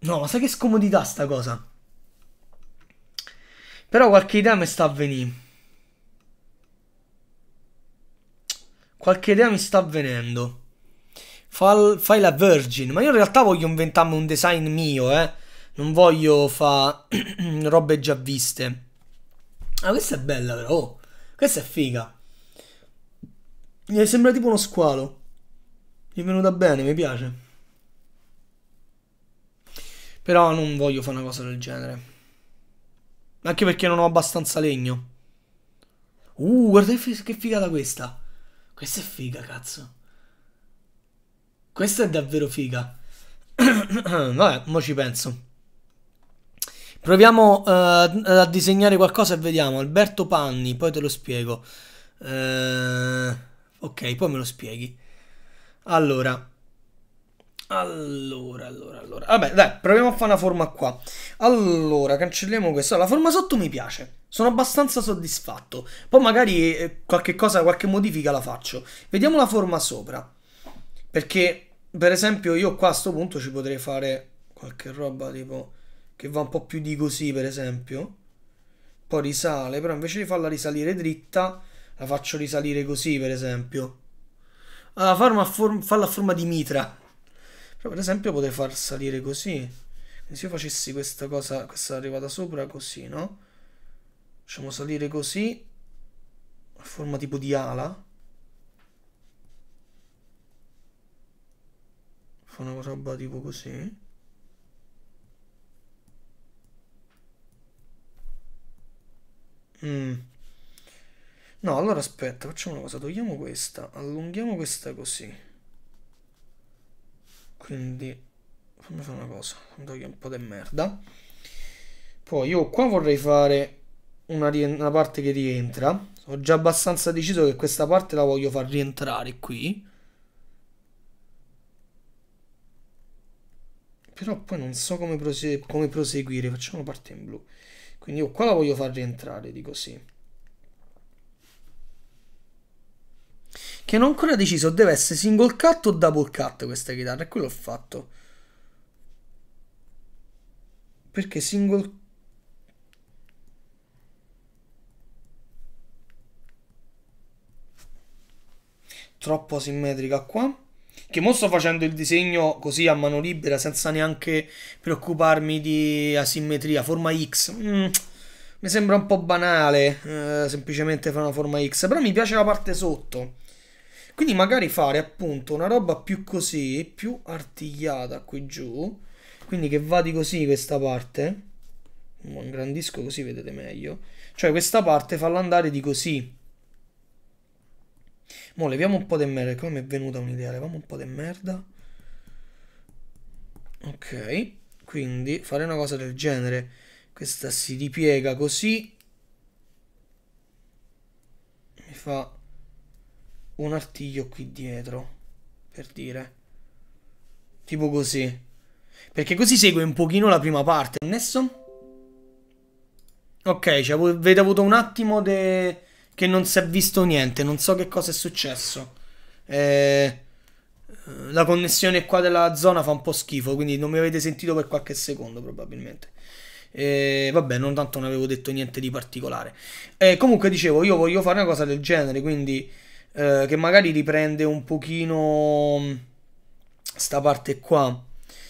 No, ma sai che scomodità sta cosa? Però qualche idea mi sta avvenendo. Qualche idea mi sta avvenendo. Fal, fai la Virgin. Ma io in realtà voglio inventarmi un design mio, eh. Non voglio fare (clears throat) robe già viste. Ah, questa è bella però. Oh, questa è figa. Mi sembra tipo uno squalo. Mi è venuta bene, mi piace. Però non voglio fare una cosa del genere. Anche perché non ho abbastanza legno. Uh, guarda che figata questa. Questa è figa, cazzo. Questa è davvero figa. (clears throat) Vabbè, mo ci penso. Proviamo uh, a disegnare qualcosa e vediamo. Alberto Panni, poi te lo spiego. Uh, ok, poi me lo spieghi. Allora, allora, allora, allora. Vabbè, dai, proviamo a fare una forma qua. Allora, cancelliamo questa. La forma sotto mi piace. Sono abbastanza soddisfatto. Poi magari eh, qualche cosa, qualche modifica la faccio. Vediamo la forma sopra. Perché, per esempio, io qua a questo punto ci potrei fare qualche roba tipo... Che va un po' più di così, per esempio. Poi risale, però invece di farla risalire dritta, la faccio risalire così, per esempio. Allora, farla a form farla forma di mitra. Cioè, per esempio, potrei far salire così. Quindi se io facessi questa cosa, questa arrivata sopra così, no? Facciamo salire così, a forma tipo di ala. Fa una roba tipo così. Mm. No, allora aspetta, facciamo una cosa, togliamo questa, allunghiamo questa così. Quindi fammi fare una cosa, togli un po' di merda. Poi io qua vorrei fare una, una parte che rientra. Ho già abbastanza deciso che questa parte la voglio far rientrare qui. Però poi non so come, prose come proseguire, facciamo una parte in blu. Quindi io qua la voglio far rientrare di così. che non ho ancora deciso deve essere single cut o double cut questa chitarra e quello ho fatto perché single troppo asimmetrica qua che mo sto facendo il disegno così a mano libera senza neanche preoccuparmi di asimmetria forma X mm, mi sembra un po' banale eh, semplicemente fare una forma X però mi piace la parte sotto quindi magari fare appunto una roba più così, più artigliata qui giù, quindi che vadi così questa parte, ingrandisco così vedete meglio, cioè questa parte farla andare di così. Mo leviamo un po' di merda, come mi è venuta un'idea, leviamo un po' di merda. Ok, quindi fare una cosa del genere, questa si ripiega così, mi fa un artiglio qui dietro, per dire. Tipo così. Perché così segue un pochino la prima parte. Nesso? Ok, cioè, avete avuto un attimo de... che non si è visto niente, non so che cosa è successo. Eh, la connessione qua della zona fa un po' schifo, quindi non mi avete sentito per qualche secondo probabilmente. Eh, vabbè, non tanto non avevo detto niente di particolare. Eh, comunque dicevo, io voglio fare una cosa del genere, quindi eh, che magari riprende un pochino mm, sta parte qua.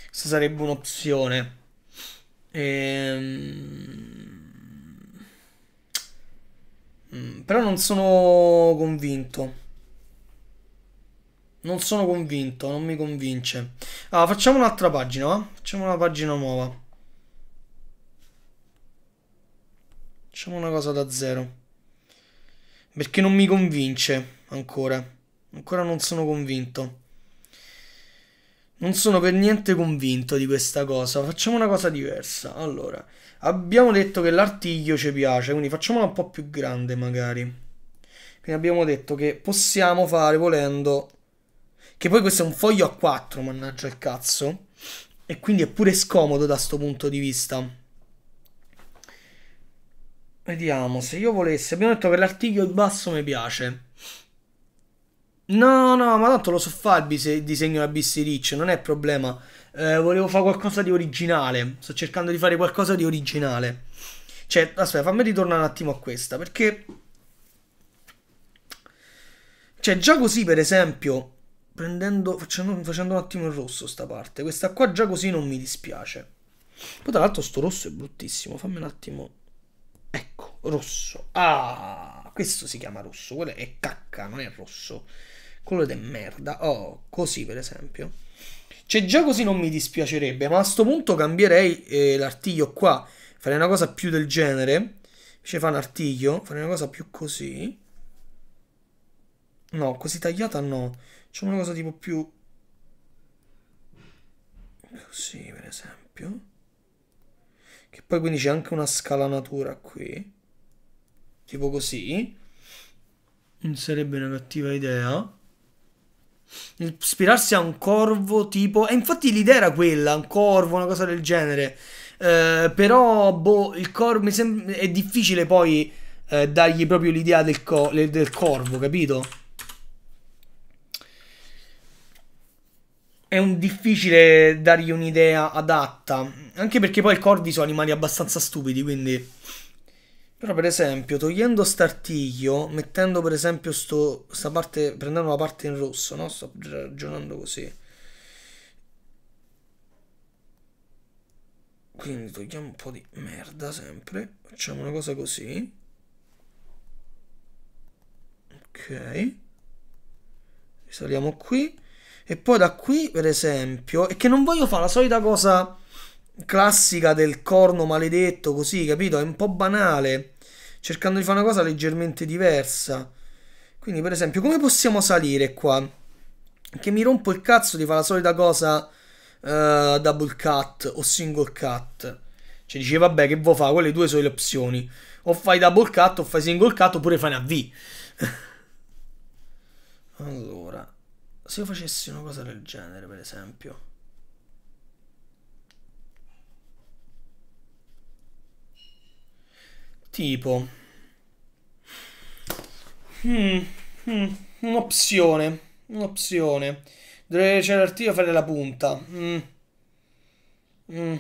Questa sarebbe un'opzione. Ehm... Mm, però non sono convinto. Non sono convinto, non mi convince. allora, ah, facciamo un'altra pagina, va? Facciamo una pagina nuova. Facciamo una cosa da zero. Perché non mi convince ancora. Ancora non sono convinto. Non sono per niente convinto di questa cosa. Facciamo una cosa diversa. Allora, abbiamo detto che l'artiglio ci piace, quindi facciamola un po' più grande magari. Quindi abbiamo detto che possiamo fare volendo... Che poi questo è un foglio a 4, mannaggia il cazzo. E quindi è pure scomodo da questo punto di vista. Vediamo, se io volessi... Abbiamo detto che l'artiglio in basso mi piace. No, no, ma tanto lo so fare il disegno da BC Rich, non è problema. Eh, volevo fare qualcosa di originale. Sto cercando di fare qualcosa di originale. Cioè, aspetta, fammi ritornare un attimo a questa, perché... Cioè, già così, per esempio, prendendo, facendo, facendo un attimo il rosso sta parte, questa qua già così non mi dispiace. Poi tra l'altro sto rosso è bruttissimo, fammi un attimo... Ecco, rosso. Ah, questo si chiama rosso, quello è cacca, non è rosso quello è merda. Oh, così per esempio. Cioè già così non mi dispiacerebbe, ma a questo punto cambierei eh, l'artiglio qua. Farei una cosa più del genere. Invece fa un artiglio, farei una cosa più così. No, così tagliata no. C'è una cosa tipo più... Così, per esempio. Che poi quindi c'è anche una scalanatura qui. Tipo così. Non sarebbe una cattiva idea ispirarsi a un corvo tipo... E infatti l'idea era quella, un corvo, una cosa del genere. Eh, però, boh, il corvo... Mi sembra... È difficile poi eh, dargli proprio l'idea del, co del corvo, capito? è un difficile dargli un'idea adatta. Anche perché poi i corvi sono animali abbastanza stupidi, quindi. Però per esempio togliendo startiglio, mettendo per esempio sto, sta parte, prendendo la parte in rosso, no? Sto ragionando così. Quindi togliamo un po' di merda sempre. Facciamo una cosa così. Ok. Risaliamo qui. E poi da qui, per esempio, è che non voglio fare la solita cosa classica del corno maledetto, così, capito? È un po' banale, cercando di fare una cosa leggermente diversa. Quindi, per esempio, come possiamo salire qua? Che mi rompo il cazzo di fare la solita cosa uh, double cut o single cut. Cioè, dice, vabbè, che vuoi fare? Quelle due sono le opzioni. O fai double cut, o fai single cut, oppure fai una V. (laughs) allora, se io facessi una cosa del genere, per esempio... Tipo... Hmm, hmm, un'opzione. Un'opzione. Dovrei c'è l'artiglio fare la punta. Mm. Mm.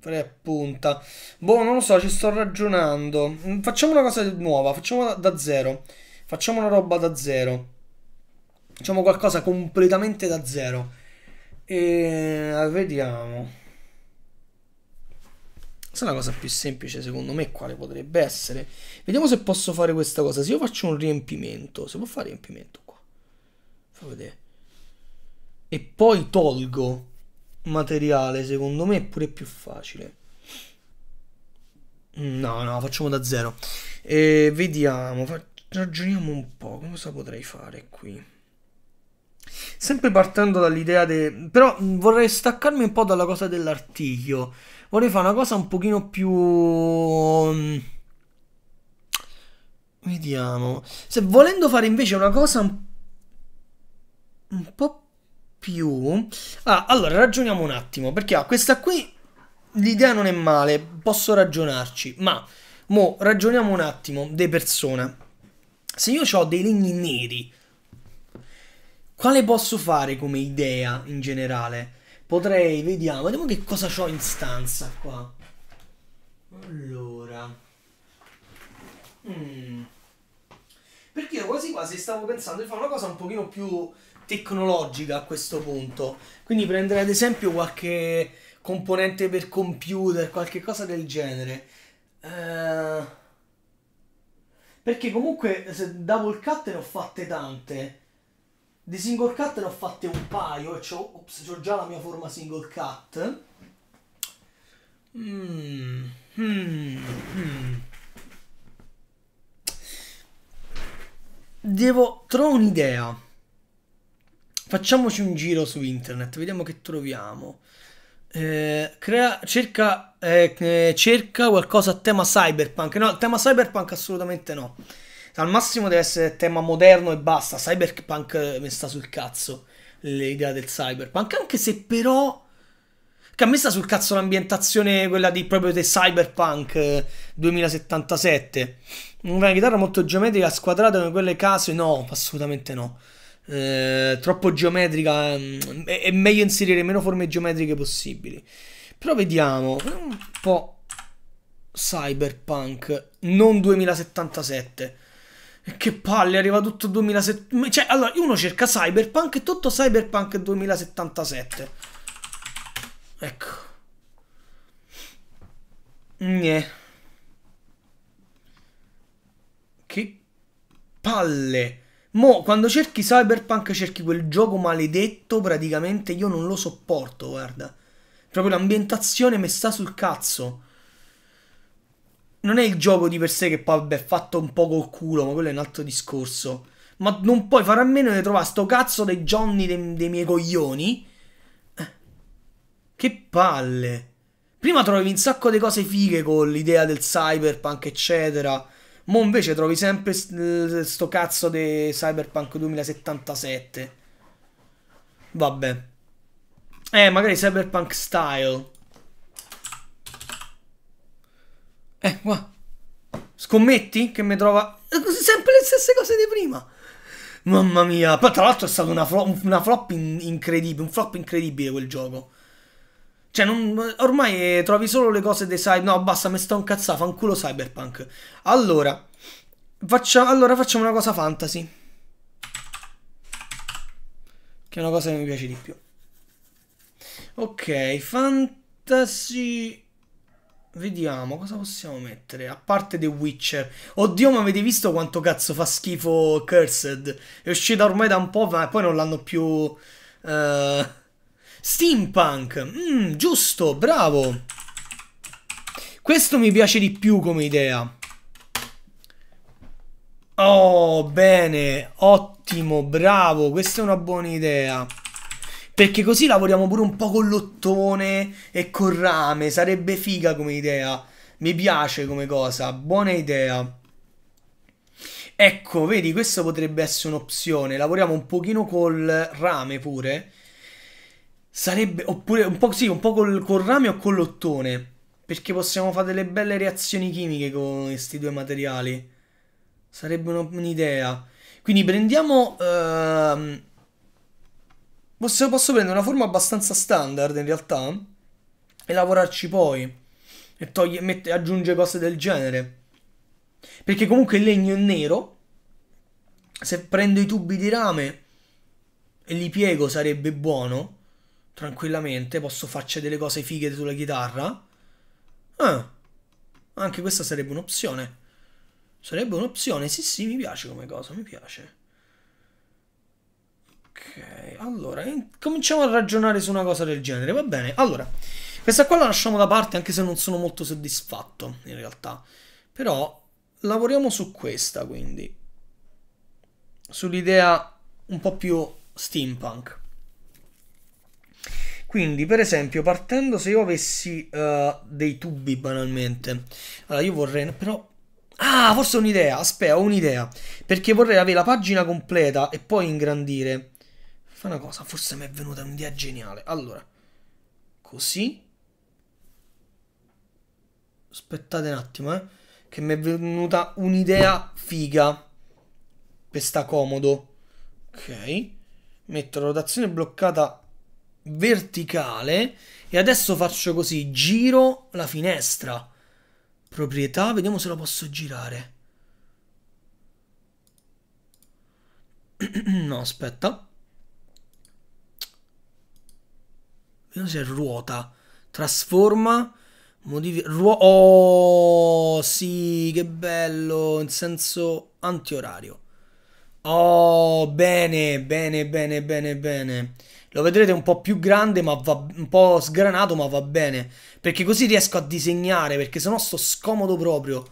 Fare la punta. Boh, non lo so, ci sto ragionando. Mm, facciamo una cosa nuova, facciamo da zero. Facciamo una roba da zero. Facciamo qualcosa completamente da zero. E vediamo. Questa è una cosa più semplice secondo me, quale potrebbe essere. Vediamo se posso fare questa cosa. Se io faccio un riempimento, si può fare riempimento qua. Fa vedere. E poi tolgo materiale, secondo me è pure più facile. No, no, facciamo da zero. E vediamo, ragioniamo un po', cosa potrei fare qui? Sempre partendo dall'idea de... Però mm, vorrei staccarmi un po' dalla cosa dell'artiglio. Vorrei fare una cosa un pochino più... Mm, vediamo. Se volendo fare invece una cosa un, un po' più... Ah, allora, ragioniamo un attimo, perché ah, questa qui l'idea non è male, posso ragionarci, ma mo ragioniamo un attimo dei persona. Se io ho dei legni neri, quale posso fare come idea in generale? Potrei, vediamo, vediamo che cosa ho in stanza qua. Allora. Mm. Perché io quasi quasi stavo pensando di fare una cosa un pochino più tecnologica a questo punto. Quindi prendere ad esempio qualche componente per computer, qualche cosa del genere. Uh, perché comunque se double cut ne ho fatte tante. Di single cut ne ho fatte un paio e ho, ho già la mia forma single cut. Mm, mm, mm. Devo trovare un'idea. Facciamoci un giro su internet, vediamo che troviamo. Eh, crea, cerca, eh, eh cerca qualcosa a tema cyberpunk. No, tema cyberpunk assolutamente no. Al massimo deve essere tema moderno e basta. Cyberpunk mi sta sul cazzo l'idea del cyberpunk. Anche se però. Che a me sta sul cazzo l'ambientazione, quella di proprio del cyberpunk 2077. Eh, Una chitarra molto geometrica, squadrata come quelle case. No, assolutamente no. Eh, troppo geometrica. Mm, è, è meglio inserire meno forme geometriche possibili. Però vediamo. Un po' cyberpunk. Non 2077. Che palle, arriva tutto 2007. Cioè, allora, uno cerca Cyberpunk e tutto Cyberpunk 2077. Ecco. Niente. Che palle. Mo, quando cerchi Cyberpunk cerchi quel gioco maledetto, praticamente io non lo sopporto, guarda. Proprio l'ambientazione messa sul cazzo non è il gioco di per sé che poi, vabbè, è fatto un po' col culo, ma quello è un altro discorso. Ma non puoi fare a meno di trovare sto cazzo dei Johnny dei, dei miei coglioni. Eh. Che palle. Prima trovi un sacco di cose fighe con l'idea del cyberpunk, eccetera. Mo invece trovi sempre sto cazzo di cyberpunk 2077. Vabbè. Eh, magari cyberpunk style. Eh, qua. Scommetti che mi trova eh, sempre le stesse cose di prima. Mamma mia. Poi tra l'altro è stato una, flop, una flop in incredibile, un flop incredibile quel gioco. Cioè, non, ormai eh, trovi solo le cose dei cyber. No, basta, mi sto incazzando. Fanculo cyberpunk. Allora, faccia, allora, facciamo una cosa fantasy. Che è una cosa che mi piace di più. Ok, fantasy. Vediamo cosa possiamo mettere. A parte The Witcher. Oddio, ma avete visto quanto cazzo fa schifo Cursed? È uscita ormai da un po', ma poi non l'hanno più. Uh... Steampunk. Mm, giusto, bravo. Questo mi piace di più come idea. Oh, bene, ottimo, bravo. Questa è una buona idea. Perché così lavoriamo pure un po' con l'ottone e col rame. Sarebbe figa come idea. Mi piace come cosa. Buona idea. Ecco, vedi, questa potrebbe essere un'opzione. Lavoriamo un pochino col rame pure. Sarebbe, oppure un po', sì, un po col, col rame o con l'ottone. Perché possiamo fare delle belle reazioni chimiche con questi due materiali. Sarebbe un'idea. Quindi prendiamo... Ehm, Posso, posso prendere una forma abbastanza standard in realtà e lavorarci poi e toglie, mette, aggiunge cose del genere. Perché comunque il legno è nero. Se prendo i tubi di rame e li piego sarebbe buono. Tranquillamente posso farci cioè delle cose fighe sulla chitarra. Ah, anche questa sarebbe un'opzione. Sarebbe un'opzione, sì sì, mi piace come cosa, mi piace. Ok, allora, cominciamo a ragionare su una cosa del genere, va bene? Allora, questa qua la lasciamo da parte anche se non sono molto soddisfatto, in realtà. Però lavoriamo su questa, quindi. Sull'idea un po' più steampunk. Quindi, per esempio, partendo se io avessi uh, dei tubi banalmente, allora io vorrei però. Ah, forse ho un'idea. Aspetta, ho un'idea. Perché vorrei avere la pagina completa e poi ingrandire Fa una cosa, forse mi è venuta un'idea geniale. Allora, così. Aspettate un attimo, eh. Che mi è venuta un'idea figa. Per sta comodo. Ok. Metto la rotazione bloccata verticale. E adesso faccio così. Giro la finestra. Proprietà, vediamo se la posso girare. (clears throat) no, aspetta. non se ruota, trasforma, modifica, ruota, oh sì, che bello, in senso antiorario. Oh, bene, bene, bene, bene, bene. Lo vedrete un po' più grande, ma va un po' sgranato, ma va bene. Perché così riesco a disegnare, perché sennò sto scomodo proprio.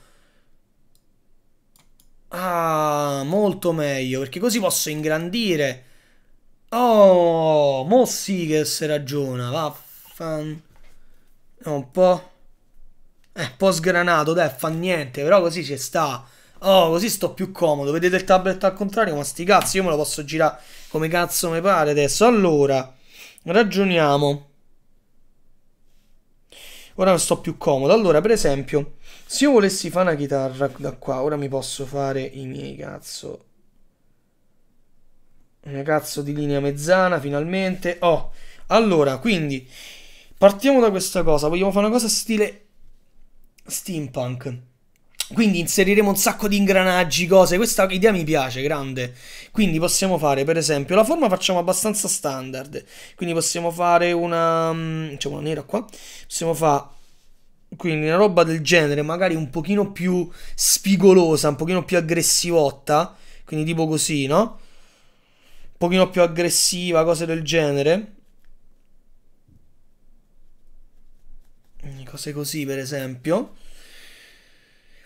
Ah, molto meglio, perché così posso ingrandire. Oh, mo sì che si ragiona, vaffan. Un po'. È un po' sgranato, dai, fa niente, però così ci sta. Oh, così sto più comodo. Vedete il tablet al contrario? Ma sti cazzi, io me lo posso girare come cazzo mi pare adesso. Allora, ragioniamo. Ora sto più comodo. Allora, per esempio, se io volessi fare una chitarra da qua, ora mi posso fare i miei cazzo una eh, cazzo di linea mezzana, finalmente. Oh, allora, quindi, partiamo da questa cosa. Vogliamo fare una cosa stile steampunk. Quindi inseriremo un sacco di ingranaggi, cose. Questa idea mi piace, grande. Quindi possiamo fare, per esempio, la forma facciamo abbastanza standard. Quindi possiamo fare una... diciamo una nera qua. Possiamo fare... Quindi una roba del genere, magari un pochino più spigolosa, un pochino più aggressivotta. Quindi tipo così, no? pochino più aggressiva, cose del genere. Mm, cose così, per esempio.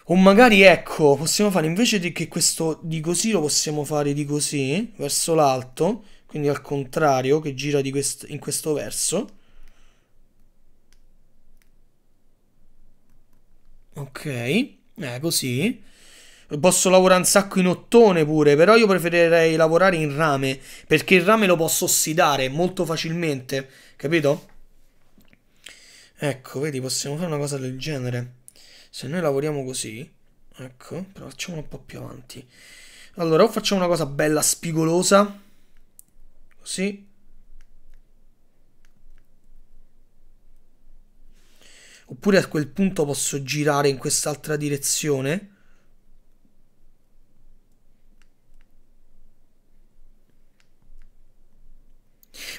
O magari, ecco, possiamo fare invece di che questo di così lo possiamo fare di così, verso l'alto, quindi al contrario, che gira quest in questo verso. Ok, eh, così. Posso lavorare un sacco in ottone pure, però io preferirei lavorare in rame, perché il rame lo posso ossidare molto facilmente, capito? Ecco, vedi, possiamo fare una cosa del genere. Se noi lavoriamo così, ecco, però facciamo un po' più avanti. Allora, o facciamo una cosa bella spigolosa, così, Oppure a quel punto posso girare in quest'altra direzione.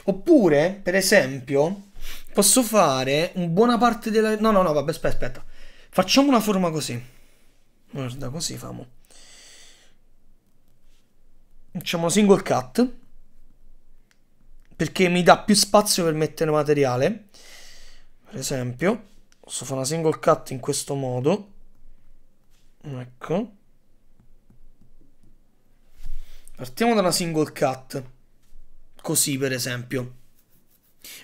Oppure, per esempio, posso fare un buona parte della... No, no, no, vabbè, aspetta, aspetta. Facciamo una forma così. Guarda, così famo. Facciamo single cut. Perché mi dà più spazio per mettere materiale. Per esempio, posso fare una single cut in questo modo. Ecco. Partiamo da una single cut così per esempio.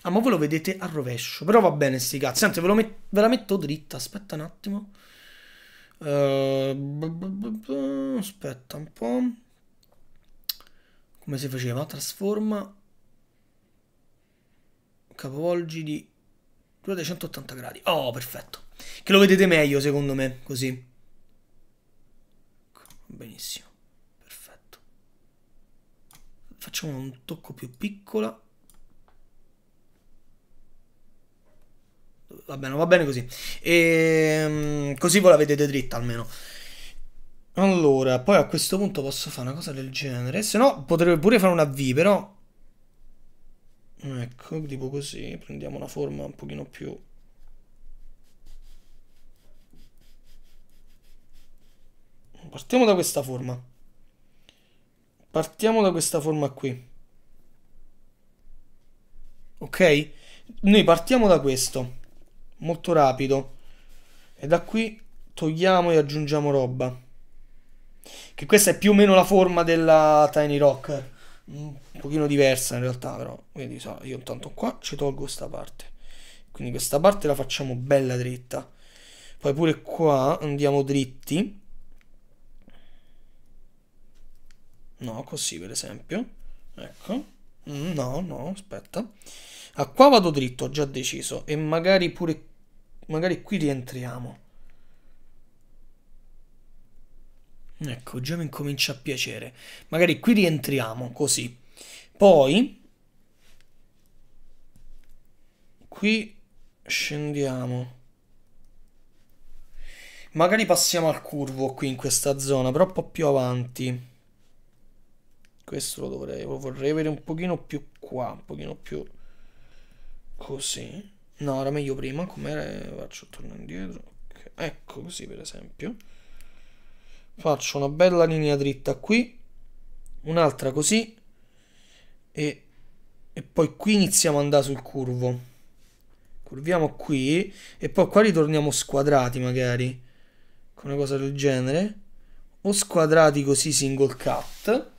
Ah, ma voi lo vedete al rovescio. Però va bene, sti cazzi. Senti, ve, met ve la metto dritta. Aspetta un attimo. Uh, aspetta un po'. Come si faceva? Trasforma. Capovolgi di 280 gradi. Oh, perfetto. Che lo vedete meglio, secondo me, così. Benissimo facciamo un tocco più piccola va bene, va bene così. E, ehm, così voi la vedete dritta almeno. Allora, poi a questo punto posso fare una cosa del genere. Se no, potrebbe pure fare una V, però... Ecco, tipo così. Prendiamo una forma un pochino più... Partiamo da questa forma. Partiamo da questa forma qui. Ok? Noi partiamo da questo. Molto rapido. E da qui togliamo e aggiungiamo roba. Che questa è più o meno la forma della Tiny Rock. Un pochino diversa in realtà, però. Quindi so, io intanto qua ci tolgo questa parte. Quindi questa parte la facciamo bella dritta. Poi pure qua andiamo dritti. No, così per esempio. Ecco. Mm, no, no, aspetta. A qua vado dritto, ho già deciso. E magari pure... Magari qui rientriamo. Ecco, già mi comincia a piacere. Magari qui rientriamo, così. Poi... Qui scendiamo. Magari passiamo al curvo qui in questa zona, però un po' più avanti questo lo dovrei lo vorrei avere un pochino più qua un pochino più così no era meglio prima com'era eh, faccio torno indietro okay. ecco così per esempio faccio una bella linea dritta qui un'altra così e, e poi qui iniziamo ad andare sul curvo curviamo qui e poi qua ritorniamo squadrati magari con una cosa del genere o squadrati così single cut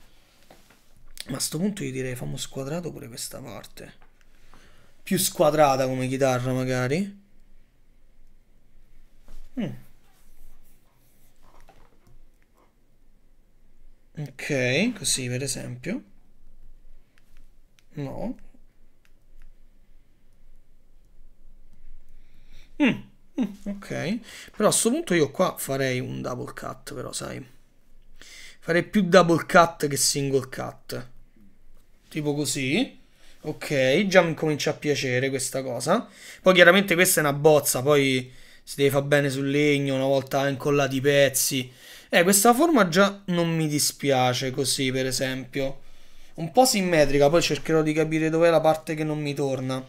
ma a sto punto io direi famo squadrato pure questa parte. Più squadrata come chitarra magari. Mm. Ok, così per esempio. No. Mm. Mm, ok, però a questo punto io qua farei un double cut, però sai. Farei più double cut che single cut tipo così. Ok, già mi comincia a piacere questa cosa. Poi chiaramente questa è una bozza, poi si deve fare bene sul legno una volta incollati i pezzi. Eh, questa forma già non mi dispiace così, per esempio. Un po' simmetrica, poi cercherò di capire dov'è la parte che non mi torna.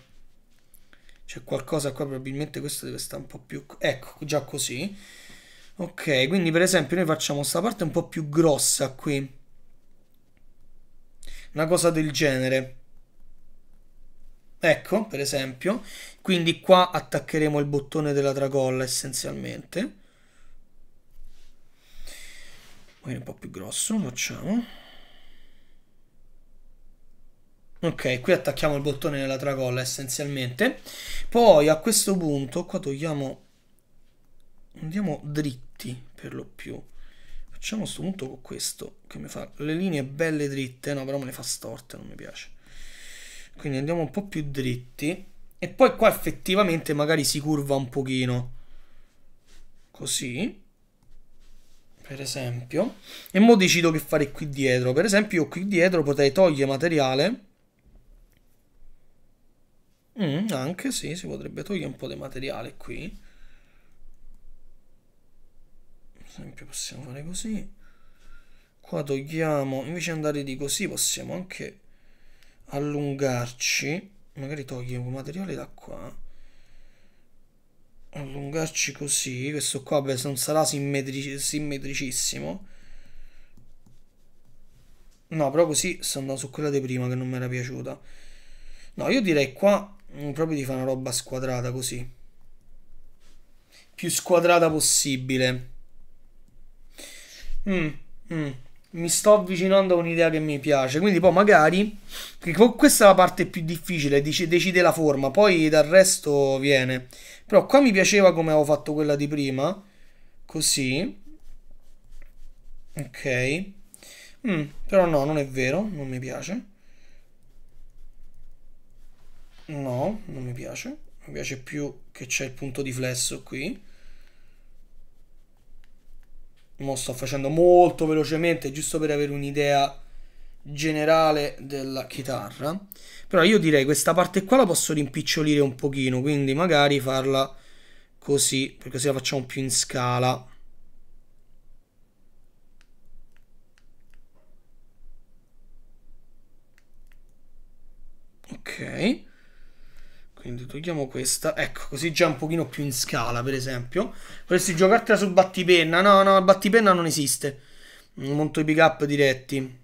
C'è qualcosa qua, probabilmente questo deve stare un po' più... Ecco, già così. Ok, quindi per esempio noi facciamo questa parte un po' più grossa qui una cosa del genere. Ecco, per esempio, quindi qua attaccheremo il bottone della tracolla essenzialmente. Poi un po' più grosso, facciamo. Ok, qui attacchiamo il bottone della tracolla essenzialmente. Poi a questo punto, qua togliamo... Andiamo dritti per lo più. Facciamo a sto punto con questo, che mi fa le linee belle dritte, no però me le fa storte, non mi piace. Quindi andiamo un po' più dritti. E poi qua effettivamente magari si curva un pochino. Così. Per esempio. E mo decido che fare qui dietro. Per esempio io qui dietro potrei togliere materiale. Mm, anche sì, si potrebbe togliere un po' di materiale qui esempio possiamo fare così qua togliamo invece di andare di così possiamo anche allungarci magari togliamo un materiale da qua allungarci così questo qua beh, non sarà simmetric simmetricissimo no però così sono andato su quella di prima che non mi era piaciuta no io direi qua mm, proprio di fare una roba squadrata così più squadrata possibile Mm, mm. Mi sto avvicinando a un'idea che mi piace, quindi poi magari questa è la parte più difficile, decide la forma, poi dal resto viene. Però qua mi piaceva come avevo fatto quella di prima, così. Ok. Mm, però no, non è vero, non mi piace. No, non mi piace. Mi piace più che c'è il punto di flesso qui. Mo sto facendo molto velocemente, giusto per avere un'idea generale della chitarra. Però io direi questa parte qua la posso rimpicciolire un pochino, quindi magari farla così, perché così la facciamo più in scala. Ok quindi togliamo questa ecco così già un pochino più in scala per esempio vorresti giocartela sul battipenna no no il battipenna non esiste monto i pick up diretti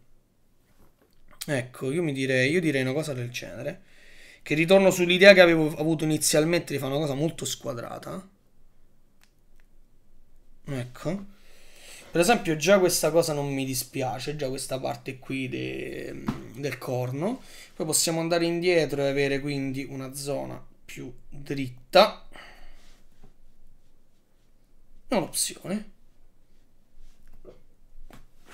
ecco io mi direi io direi una cosa del genere che ritorno sull'idea che avevo avuto inizialmente di fare una cosa molto squadrata ecco per esempio, già questa cosa non mi dispiace, già questa parte qui de, del corno. Poi possiamo andare indietro e avere quindi una zona più dritta. È un'opzione.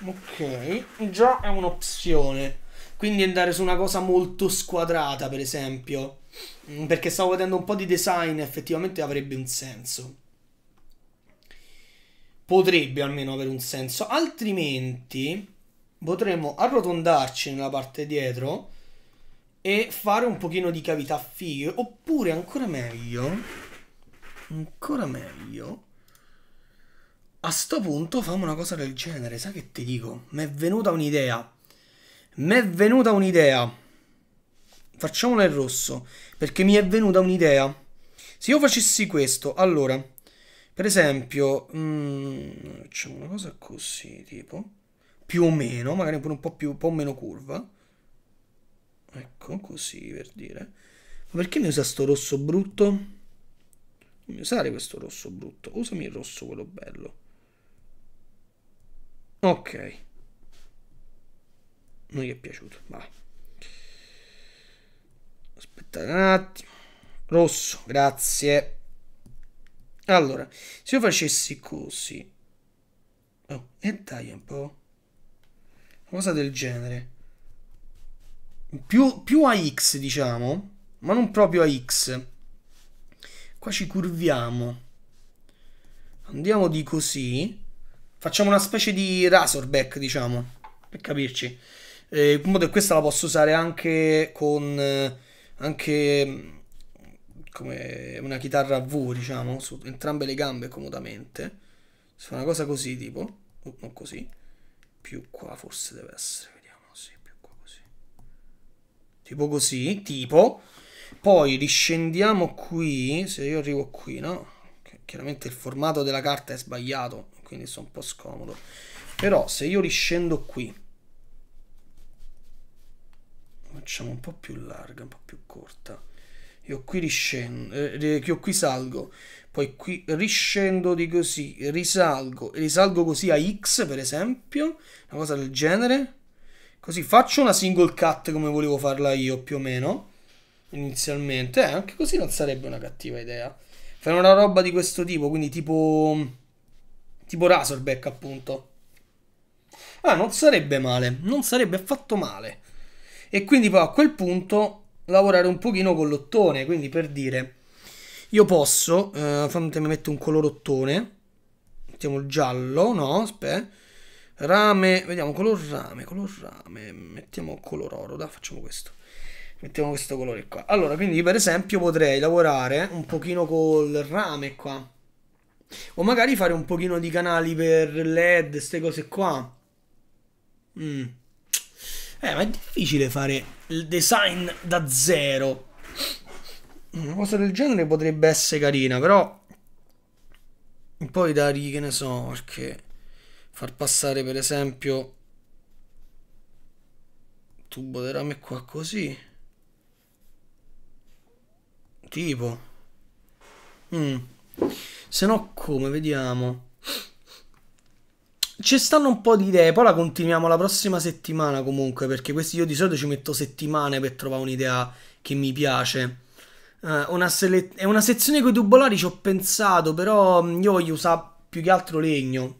Ok, già è un'opzione. Quindi andare su una cosa molto squadrata, per esempio. Mm, perché stavo vedendo un po' di design, effettivamente avrebbe un senso. Potrebbe almeno avere un senso, altrimenti potremmo arrotondarci nella parte dietro e fare un pochino di cavità fighe, oppure ancora meglio, ancora meglio, a sto punto famo una cosa del genere, sai che ti dico? Mi è venuta un'idea, mi è venuta un'idea, facciamola in rosso, perché mi è venuta un'idea. Se io facessi questo, allora... Per esempio, mm, facciamo una cosa così, tipo, più o meno, magari pure un po', più, un po meno curva. Ecco, così per dire. Ma perché mi usa sto rosso brutto? Non mi usare questo rosso brutto, usami il rosso quello bello. Ok. Non gli è piaciuto, va. Aspettate un attimo. Rosso, grazie. Allora, se io facessi così, oh, e dai un po', una cosa del genere, più, più a x diciamo, ma non proprio a x, qua ci curviamo, andiamo di così, facciamo una specie di Razorback diciamo, per capirci, eh, questa la posso usare anche con, eh, anche come una chitarra a V, diciamo, su entrambe le gambe comodamente. Si fa una cosa così, tipo, non così, più qua forse deve essere, vediamo, sì, più qua così. Tipo così, tipo. Poi riscendiamo qui, se io arrivo qui, no? Chiaramente il formato della carta è sbagliato, quindi sono un po' scomodo. Però se io riscendo qui, facciamo un po' più larga, un po' più corta io qui riscendo, eh, eh, io qui salgo, poi qui riscendo di così, risalgo, risalgo così a X per esempio, una cosa del genere, così faccio una single cut come volevo farla io più o meno, inizialmente, eh, anche così non sarebbe una cattiva idea, fare una roba di questo tipo, quindi tipo, tipo Razorback appunto. Ah, non sarebbe male, non sarebbe affatto male. E quindi poi a quel punto lavorare un pochino con l'ottone, quindi per dire io posso, eh, mi metto un color ottone, mettiamo il giallo, no, aspetta, rame, vediamo color rame, color rame, mettiamo color oro, da, facciamo questo, mettiamo questo colore qua. Allora, quindi per esempio potrei lavorare un pochino col rame qua, o magari fare un pochino di canali per led, queste cose qua. Mm. Eh, ma è difficile fare il design da zero. Una cosa del genere potrebbe essere carina, però poi da che ne so, perché far passare per esempio tubo di rame qua così. Tipo. Mm. Se no come, vediamo ci stanno un po' di idee, poi la continuiamo la prossima settimana comunque, perché questi io di solito ci metto settimane per trovare un'idea che mi piace. Uh, una è una sezione con i tubolari ci ho pensato, però mm, io voglio usare più che altro legno.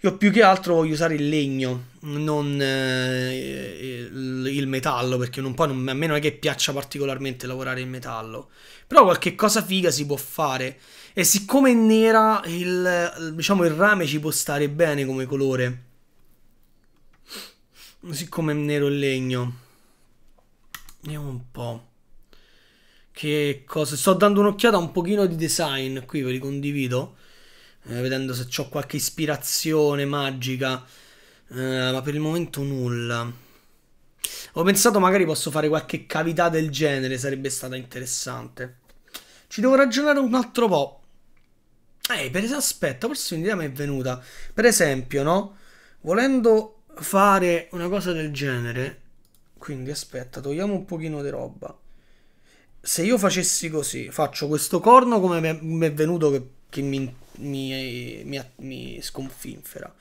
Io più che altro voglio usare il legno, non eh, il, metallo, perché non, poi non, a me non è che piaccia particolarmente lavorare in metallo. Però qualche cosa figa si può fare. E siccome è nera, il, diciamo, il rame ci può stare bene come colore. Siccome è nero il legno. Vediamo un po'. Che cosa... Sto dando un'occhiata a un pochino di design qui, ve li condivido. Eh, vedendo se ho qualche ispirazione magica. Eh, ma per il momento nulla. Ho pensato magari posso fare qualche cavità del genere, sarebbe stata interessante. Ci devo ragionare un altro po'. Eh, per esempio, aspetta, forse un'idea mi è venuta. Per esempio, no? Volendo fare una cosa del genere, quindi aspetta, togliamo un pochino di roba. Se io facessi così, faccio questo corno come mi è venuto che, che mi, mi, mi, mi, sconfinfera.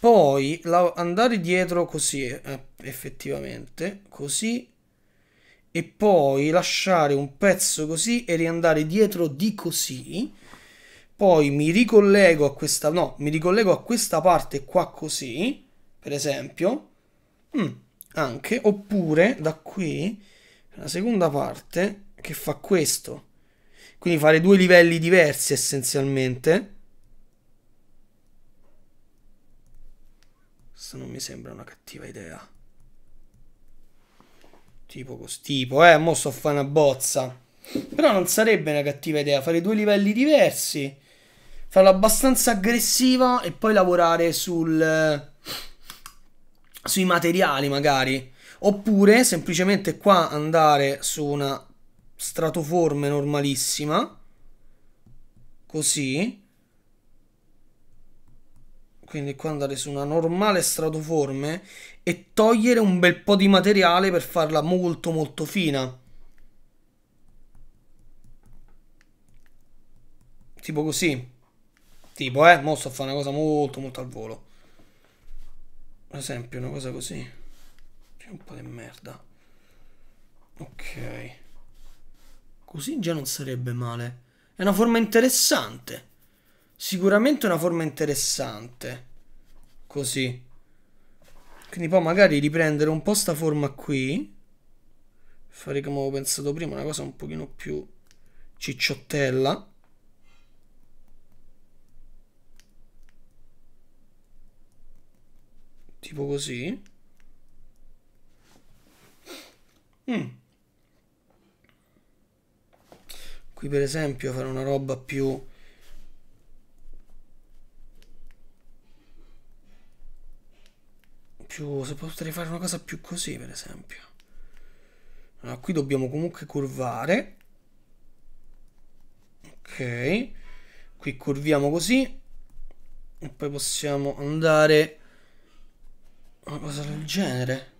Poi la, andare dietro così, eh, effettivamente, così. E poi lasciare un pezzo così e riandare dietro di così poi mi ricollego a questa, no, mi ricollego a questa parte qua così, per esempio, mm, anche, oppure da qui, la seconda parte che fa questo. Quindi fare due livelli diversi essenzialmente. Questa non mi sembra una cattiva idea. Tipo così, tipo, eh, mo sto a fare una bozza. Però non sarebbe una cattiva idea fare due livelli diversi farla abbastanza aggressiva e poi lavorare sul, eh, sui materiali magari. Oppure semplicemente qua andare su una stratoforme normalissima, così. Quindi qua andare su una normale stratoforme e togliere un bel po' di materiale per farla molto molto fina. Tipo così. Tipo, eh, mo sto a fare una cosa molto, molto al volo. Per esempio, una cosa così. C'è un po' di merda. Ok. Così già non sarebbe male. È una forma interessante. Sicuramente una forma interessante. Così. Quindi poi magari riprendere un po' sta forma qui. Fare come avevo pensato prima, una cosa un pochino più cicciottella. tipo così. Mm. Qui per esempio fare una roba più... più... se potrei fare una cosa più così per esempio. Allora, qui dobbiamo comunque curvare. Ok. Qui curviamo così. E poi possiamo andare una cosa del genere.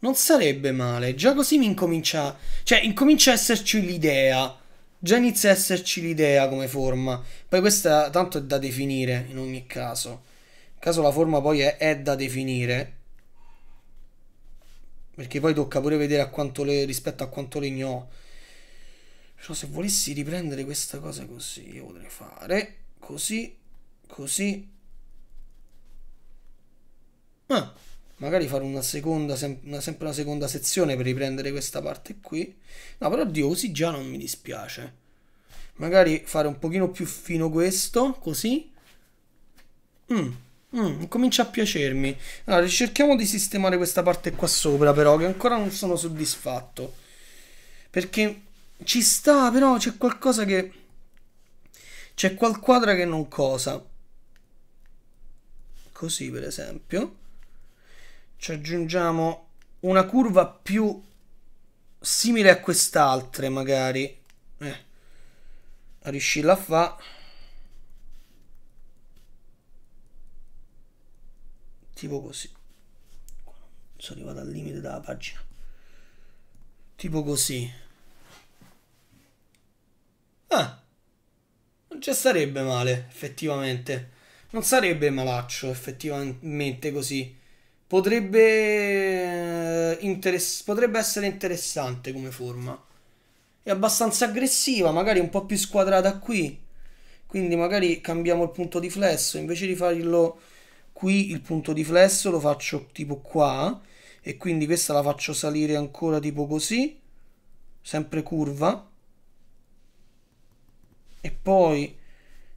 Non sarebbe male. Già così mi incomincia. Cioè, incomincia a esserci l'idea. Già inizia a esserci l'idea come forma. Poi questa tanto è da definire in ogni caso. In caso la forma poi è, è da definire. Perché poi tocca pure vedere a quanto le, rispetto a quanto legno ho. Però se volessi riprendere questa cosa così, io potrei fare così, così magari fare una seconda, sem una, sempre una seconda sezione per riprendere questa parte qui. No, però Dio così già non mi dispiace. Magari fare un pochino più fino questo, così. Mm, mm, comincia a piacermi. Allora, cerchiamo di sistemare questa parte qua sopra, però, che ancora non sono soddisfatto. Perché ci sta, però c'è qualcosa che... C'è qual quadra che non cosa. Così, per esempio ci aggiungiamo una curva più simile a quest'altra magari eh, riuscirla a fare tipo così sono arrivato al limite della pagina tipo così ah non ci sarebbe male effettivamente non sarebbe malaccio effettivamente così potrebbe, eh, interess- potrebbe essere interessante come forma. È abbastanza aggressiva, magari un po' più squadrata qui. Quindi magari cambiamo il punto di flesso. Invece di farlo qui, il punto di flesso lo faccio tipo qua. E quindi questa la faccio salire ancora tipo così. Sempre curva. E poi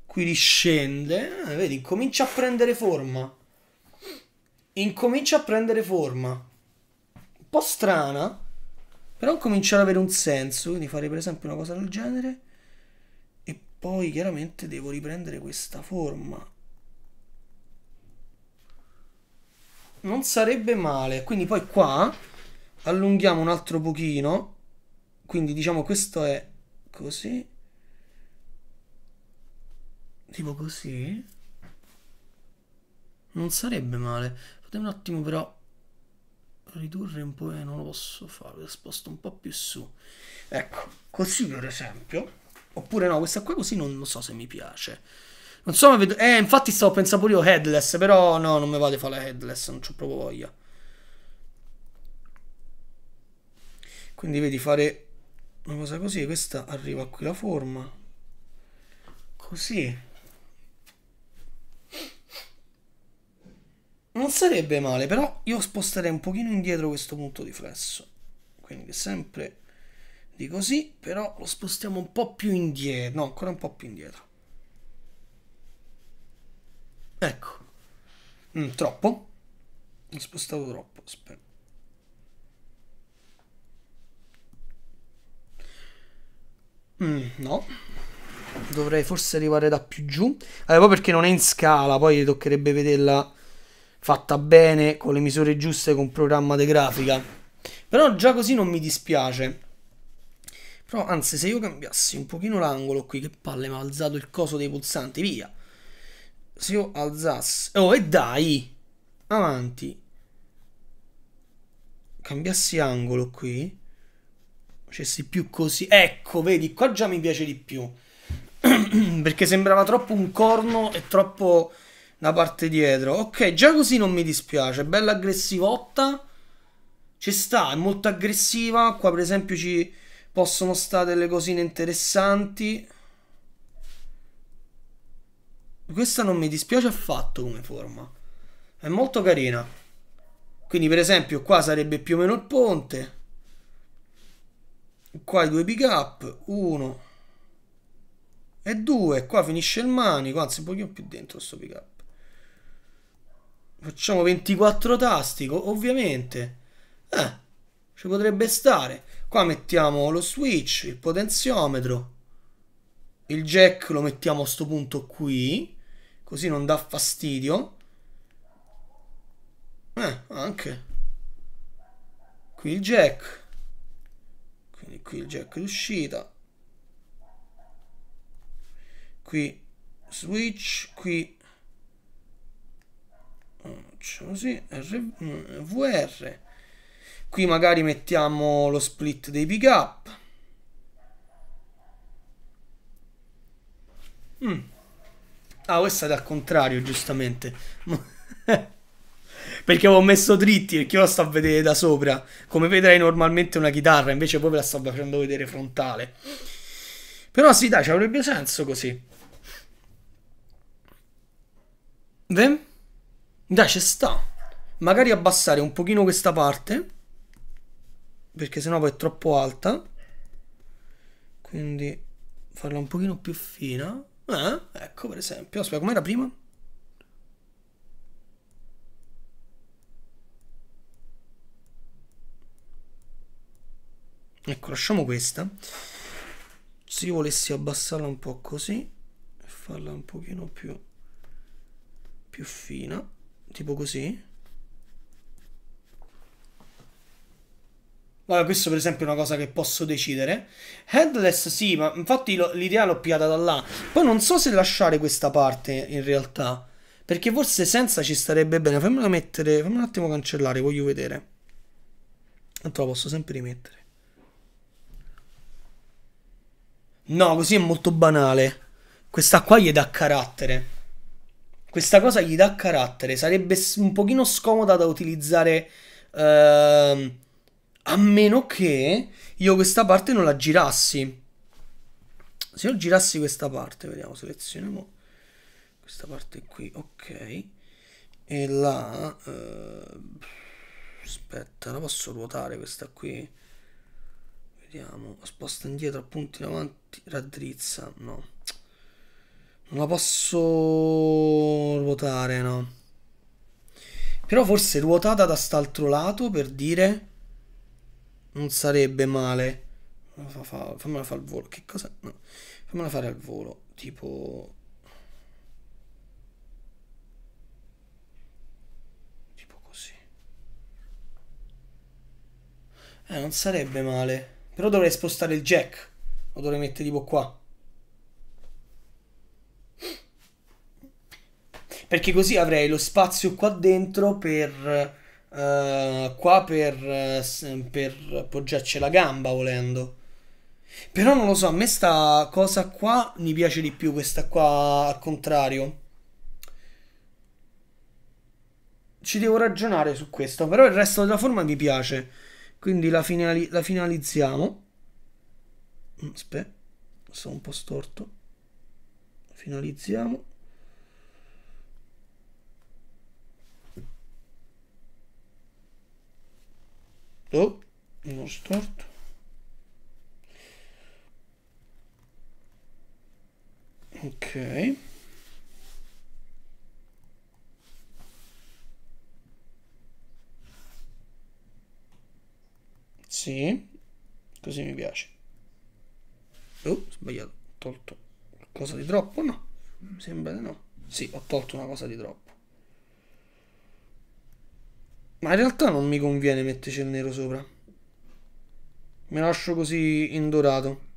qui riscende. Eh, vedi, comincia a prendere forma incomincia a prendere forma. Un po' strana, però comincia ad avere un senso, quindi fare per esempio una cosa del genere e poi chiaramente devo riprendere questa forma. Non sarebbe male, quindi poi qua allunghiamo un altro pochino, quindi diciamo questo è così, tipo così, non sarebbe male. Scusate un attimo però ridurre un po' eh, non lo posso fare, lo sposto un po' più su. Ecco, così per esempio. Oppure no, questa qua così non lo so se mi piace. Non so, ma vedo... Eh, infatti stavo pensando pure io headless, però no, non mi vale fare headless, non c'ho proprio voglia. Quindi vedi fare una cosa così, questa arriva qui la forma. Così. Non sarebbe male, però io sposterei un pochino indietro questo punto di flesso. Quindi sempre di così, però lo spostiamo un po' più indietro. No, ancora un po' più indietro. Ecco. Mm, troppo. L'ho spostato troppo, aspetta. Mm, no. Dovrei forse arrivare da più giù. Allora, poi perché non è in scala, poi toccherebbe vederla fatta bene, con le misure giuste, con programma di grafica. Però già così non mi dispiace. Però anzi, se io cambiassi un pochino l'angolo qui, che palle, ma ha alzato il coso dei pulsanti, via. Se io alzassi... Oh, e dai! Avanti. Cambiassi angolo qui. Facessi più così. Ecco, vedi, qua già mi piace di più. (clears throat) Perché sembrava troppo un corno e troppo da parte dietro. Ok, già così non mi dispiace. Bella aggressivotta. Ci sta, è molto aggressiva. Qua per esempio ci possono stare delle cosine interessanti. Questa non mi dispiace affatto come forma. È molto carina. Quindi per esempio qua sarebbe più o meno il ponte. Qua i due pick up. Uno e due. Qua finisce il manico. Anzi un pochino più dentro sto pick up. Facciamo 24 tasti, ovviamente. Eh, ci potrebbe stare. Qua mettiamo lo switch, il potenziometro. Il jack lo mettiamo a sto punto qui, così non dà fastidio. Eh, anche. Qui il jack. Quindi qui il jack d'uscita. Qui switch, qui facciamo sì, R, mm, VR. Qui magari mettiamo lo split dei big up. Mm. Ah, questa è al contrario, giustamente. (laughs) perché avevo messo dritti, perché io la sto a vedere da sopra. Come vedrei normalmente una chitarra, invece poi ve la sto facendo vedere frontale. Però sì, dai, ci avrebbe senso così. Then? Dai, ci sta. Magari abbassare un pochino questa parte, perché sennò poi è troppo alta. Quindi farla un pochino più fina. Eh, ecco, per esempio. Aspetta, com'era prima? Ecco, lasciamo questa. Se io volessi abbassarla un po' così, farla un pochino più, più fina. Tipo così. Vabbè, questo per esempio è una cosa che posso decidere. Headless sì, ma infatti l'idea l'ho piata da là. Poi non so se lasciare questa parte in realtà. Perché forse senza ci starebbe bene. Fammela mettere, fammi un attimo cancellare, voglio vedere. Tanto la posso sempre rimettere. No, così è molto banale. Questa qua gli dà carattere. Questa cosa gli dà carattere, sarebbe un pochino scomoda da utilizzare uh, a meno che io questa parte non la girassi. Se io girassi questa parte, vediamo, selezioniamo questa parte qui, ok. E la... Uh, eh, aspetta, la posso ruotare questa qui? Vediamo, sposta indietro, appunti in avanti, raddrizza, no. Non la posso ruotare, no. Però forse ruotata da st'altro lato per dire... Non sarebbe male. Fa, fa, fammela fare al volo. Che cosa? No. Fammela fare al volo. Tipo... Tipo così. Eh, non sarebbe male. Però dovrei spostare il jack. Lo dovrei mettere tipo qua. Perché così avrei lo spazio qua dentro per... Uh, qua per, eh, per poggiarci la gamba volendo. Però non lo so, a me sta cosa qua mi piace di più, questa qua al contrario. Ci devo ragionare su questo, però il resto della forma mi piace. Quindi la, finali la finalizziamo. Mm, aspetta, sono un po' storto. Finalizziamo. Oh, uno storto. Ok. Sì, così mi piace. Oh, sbagliato. Ho tolto qualcosa di troppo? No, mi sembra di no. Sì, ho tolto una cosa di troppo. Ma in realtà non mi conviene metterci il nero sopra. Me lascio così in dorato.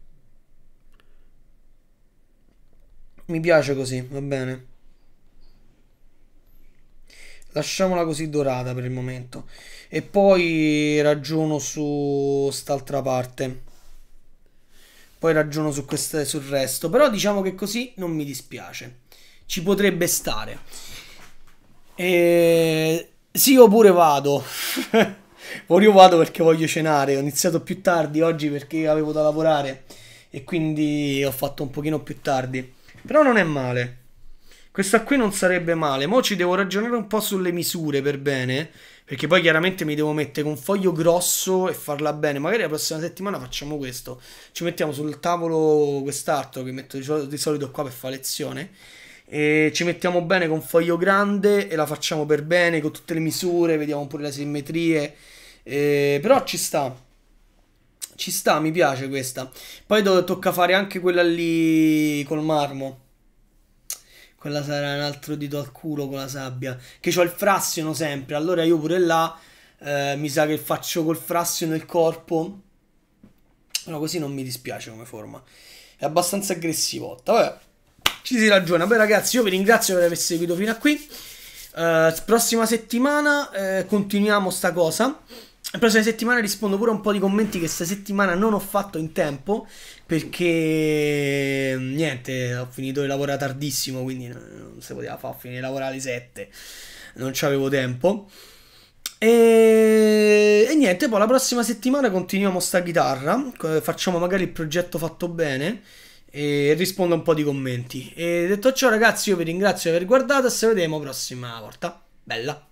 Mi piace così, va bene. Lasciamola così dorata per il momento. E poi ragiono su quest'altra parte. Poi ragiono su queste, sul resto. Però diciamo che così non mi dispiace. Ci potrebbe stare. E sì, oppure vado. Ora (laughs) io vado perché voglio cenare. Ho iniziato più tardi oggi perché avevo da lavorare. E quindi ho fatto un pochino più tardi. Però non è male. Questa qui non sarebbe male. Mo ci devo ragionare un po' sulle misure per bene. Perché poi chiaramente mi devo mettere un foglio grosso e farla bene. Magari la prossima settimana facciamo questo. Ci mettiamo sul tavolo quest'altro che metto di solito qua per fare lezione e ci mettiamo bene con foglio grande e la facciamo per bene con tutte le misure, vediamo pure le simmetrie. Eh, però ci sta. Ci sta, mi piace questa. Poi do- tocca fare anche quella lì col marmo. Quella sarà un altro dito al culo con la sabbia. Che ho il frassino sempre. Allora io pure là eh, mi sa che faccio col frassino il corpo. Però così non mi dispiace come forma. È abbastanza aggressivo. Vabbè ci si ragiona. Beh, ragazzi, io vi ringrazio per aver seguito fino a qui. Uh, prossima settimana uh, continuiamo sta cosa. La prossima settimana rispondo pure a un po' di commenti che sta settimana non ho fatto in tempo perché mm, niente, ho finito di lavorare tardissimo, quindi eh, non si poteva fare, ho finito di lavorare alle 7, non avevo tempo. E... e, niente, poi la prossima settimana continuiamo sta chitarra, facciamo magari il progetto fatto bene e rispondo a un po' di commenti. E detto ciò, ragazzi, io vi ringrazio di aver guardato e ci vediamo prossima volta. Bella!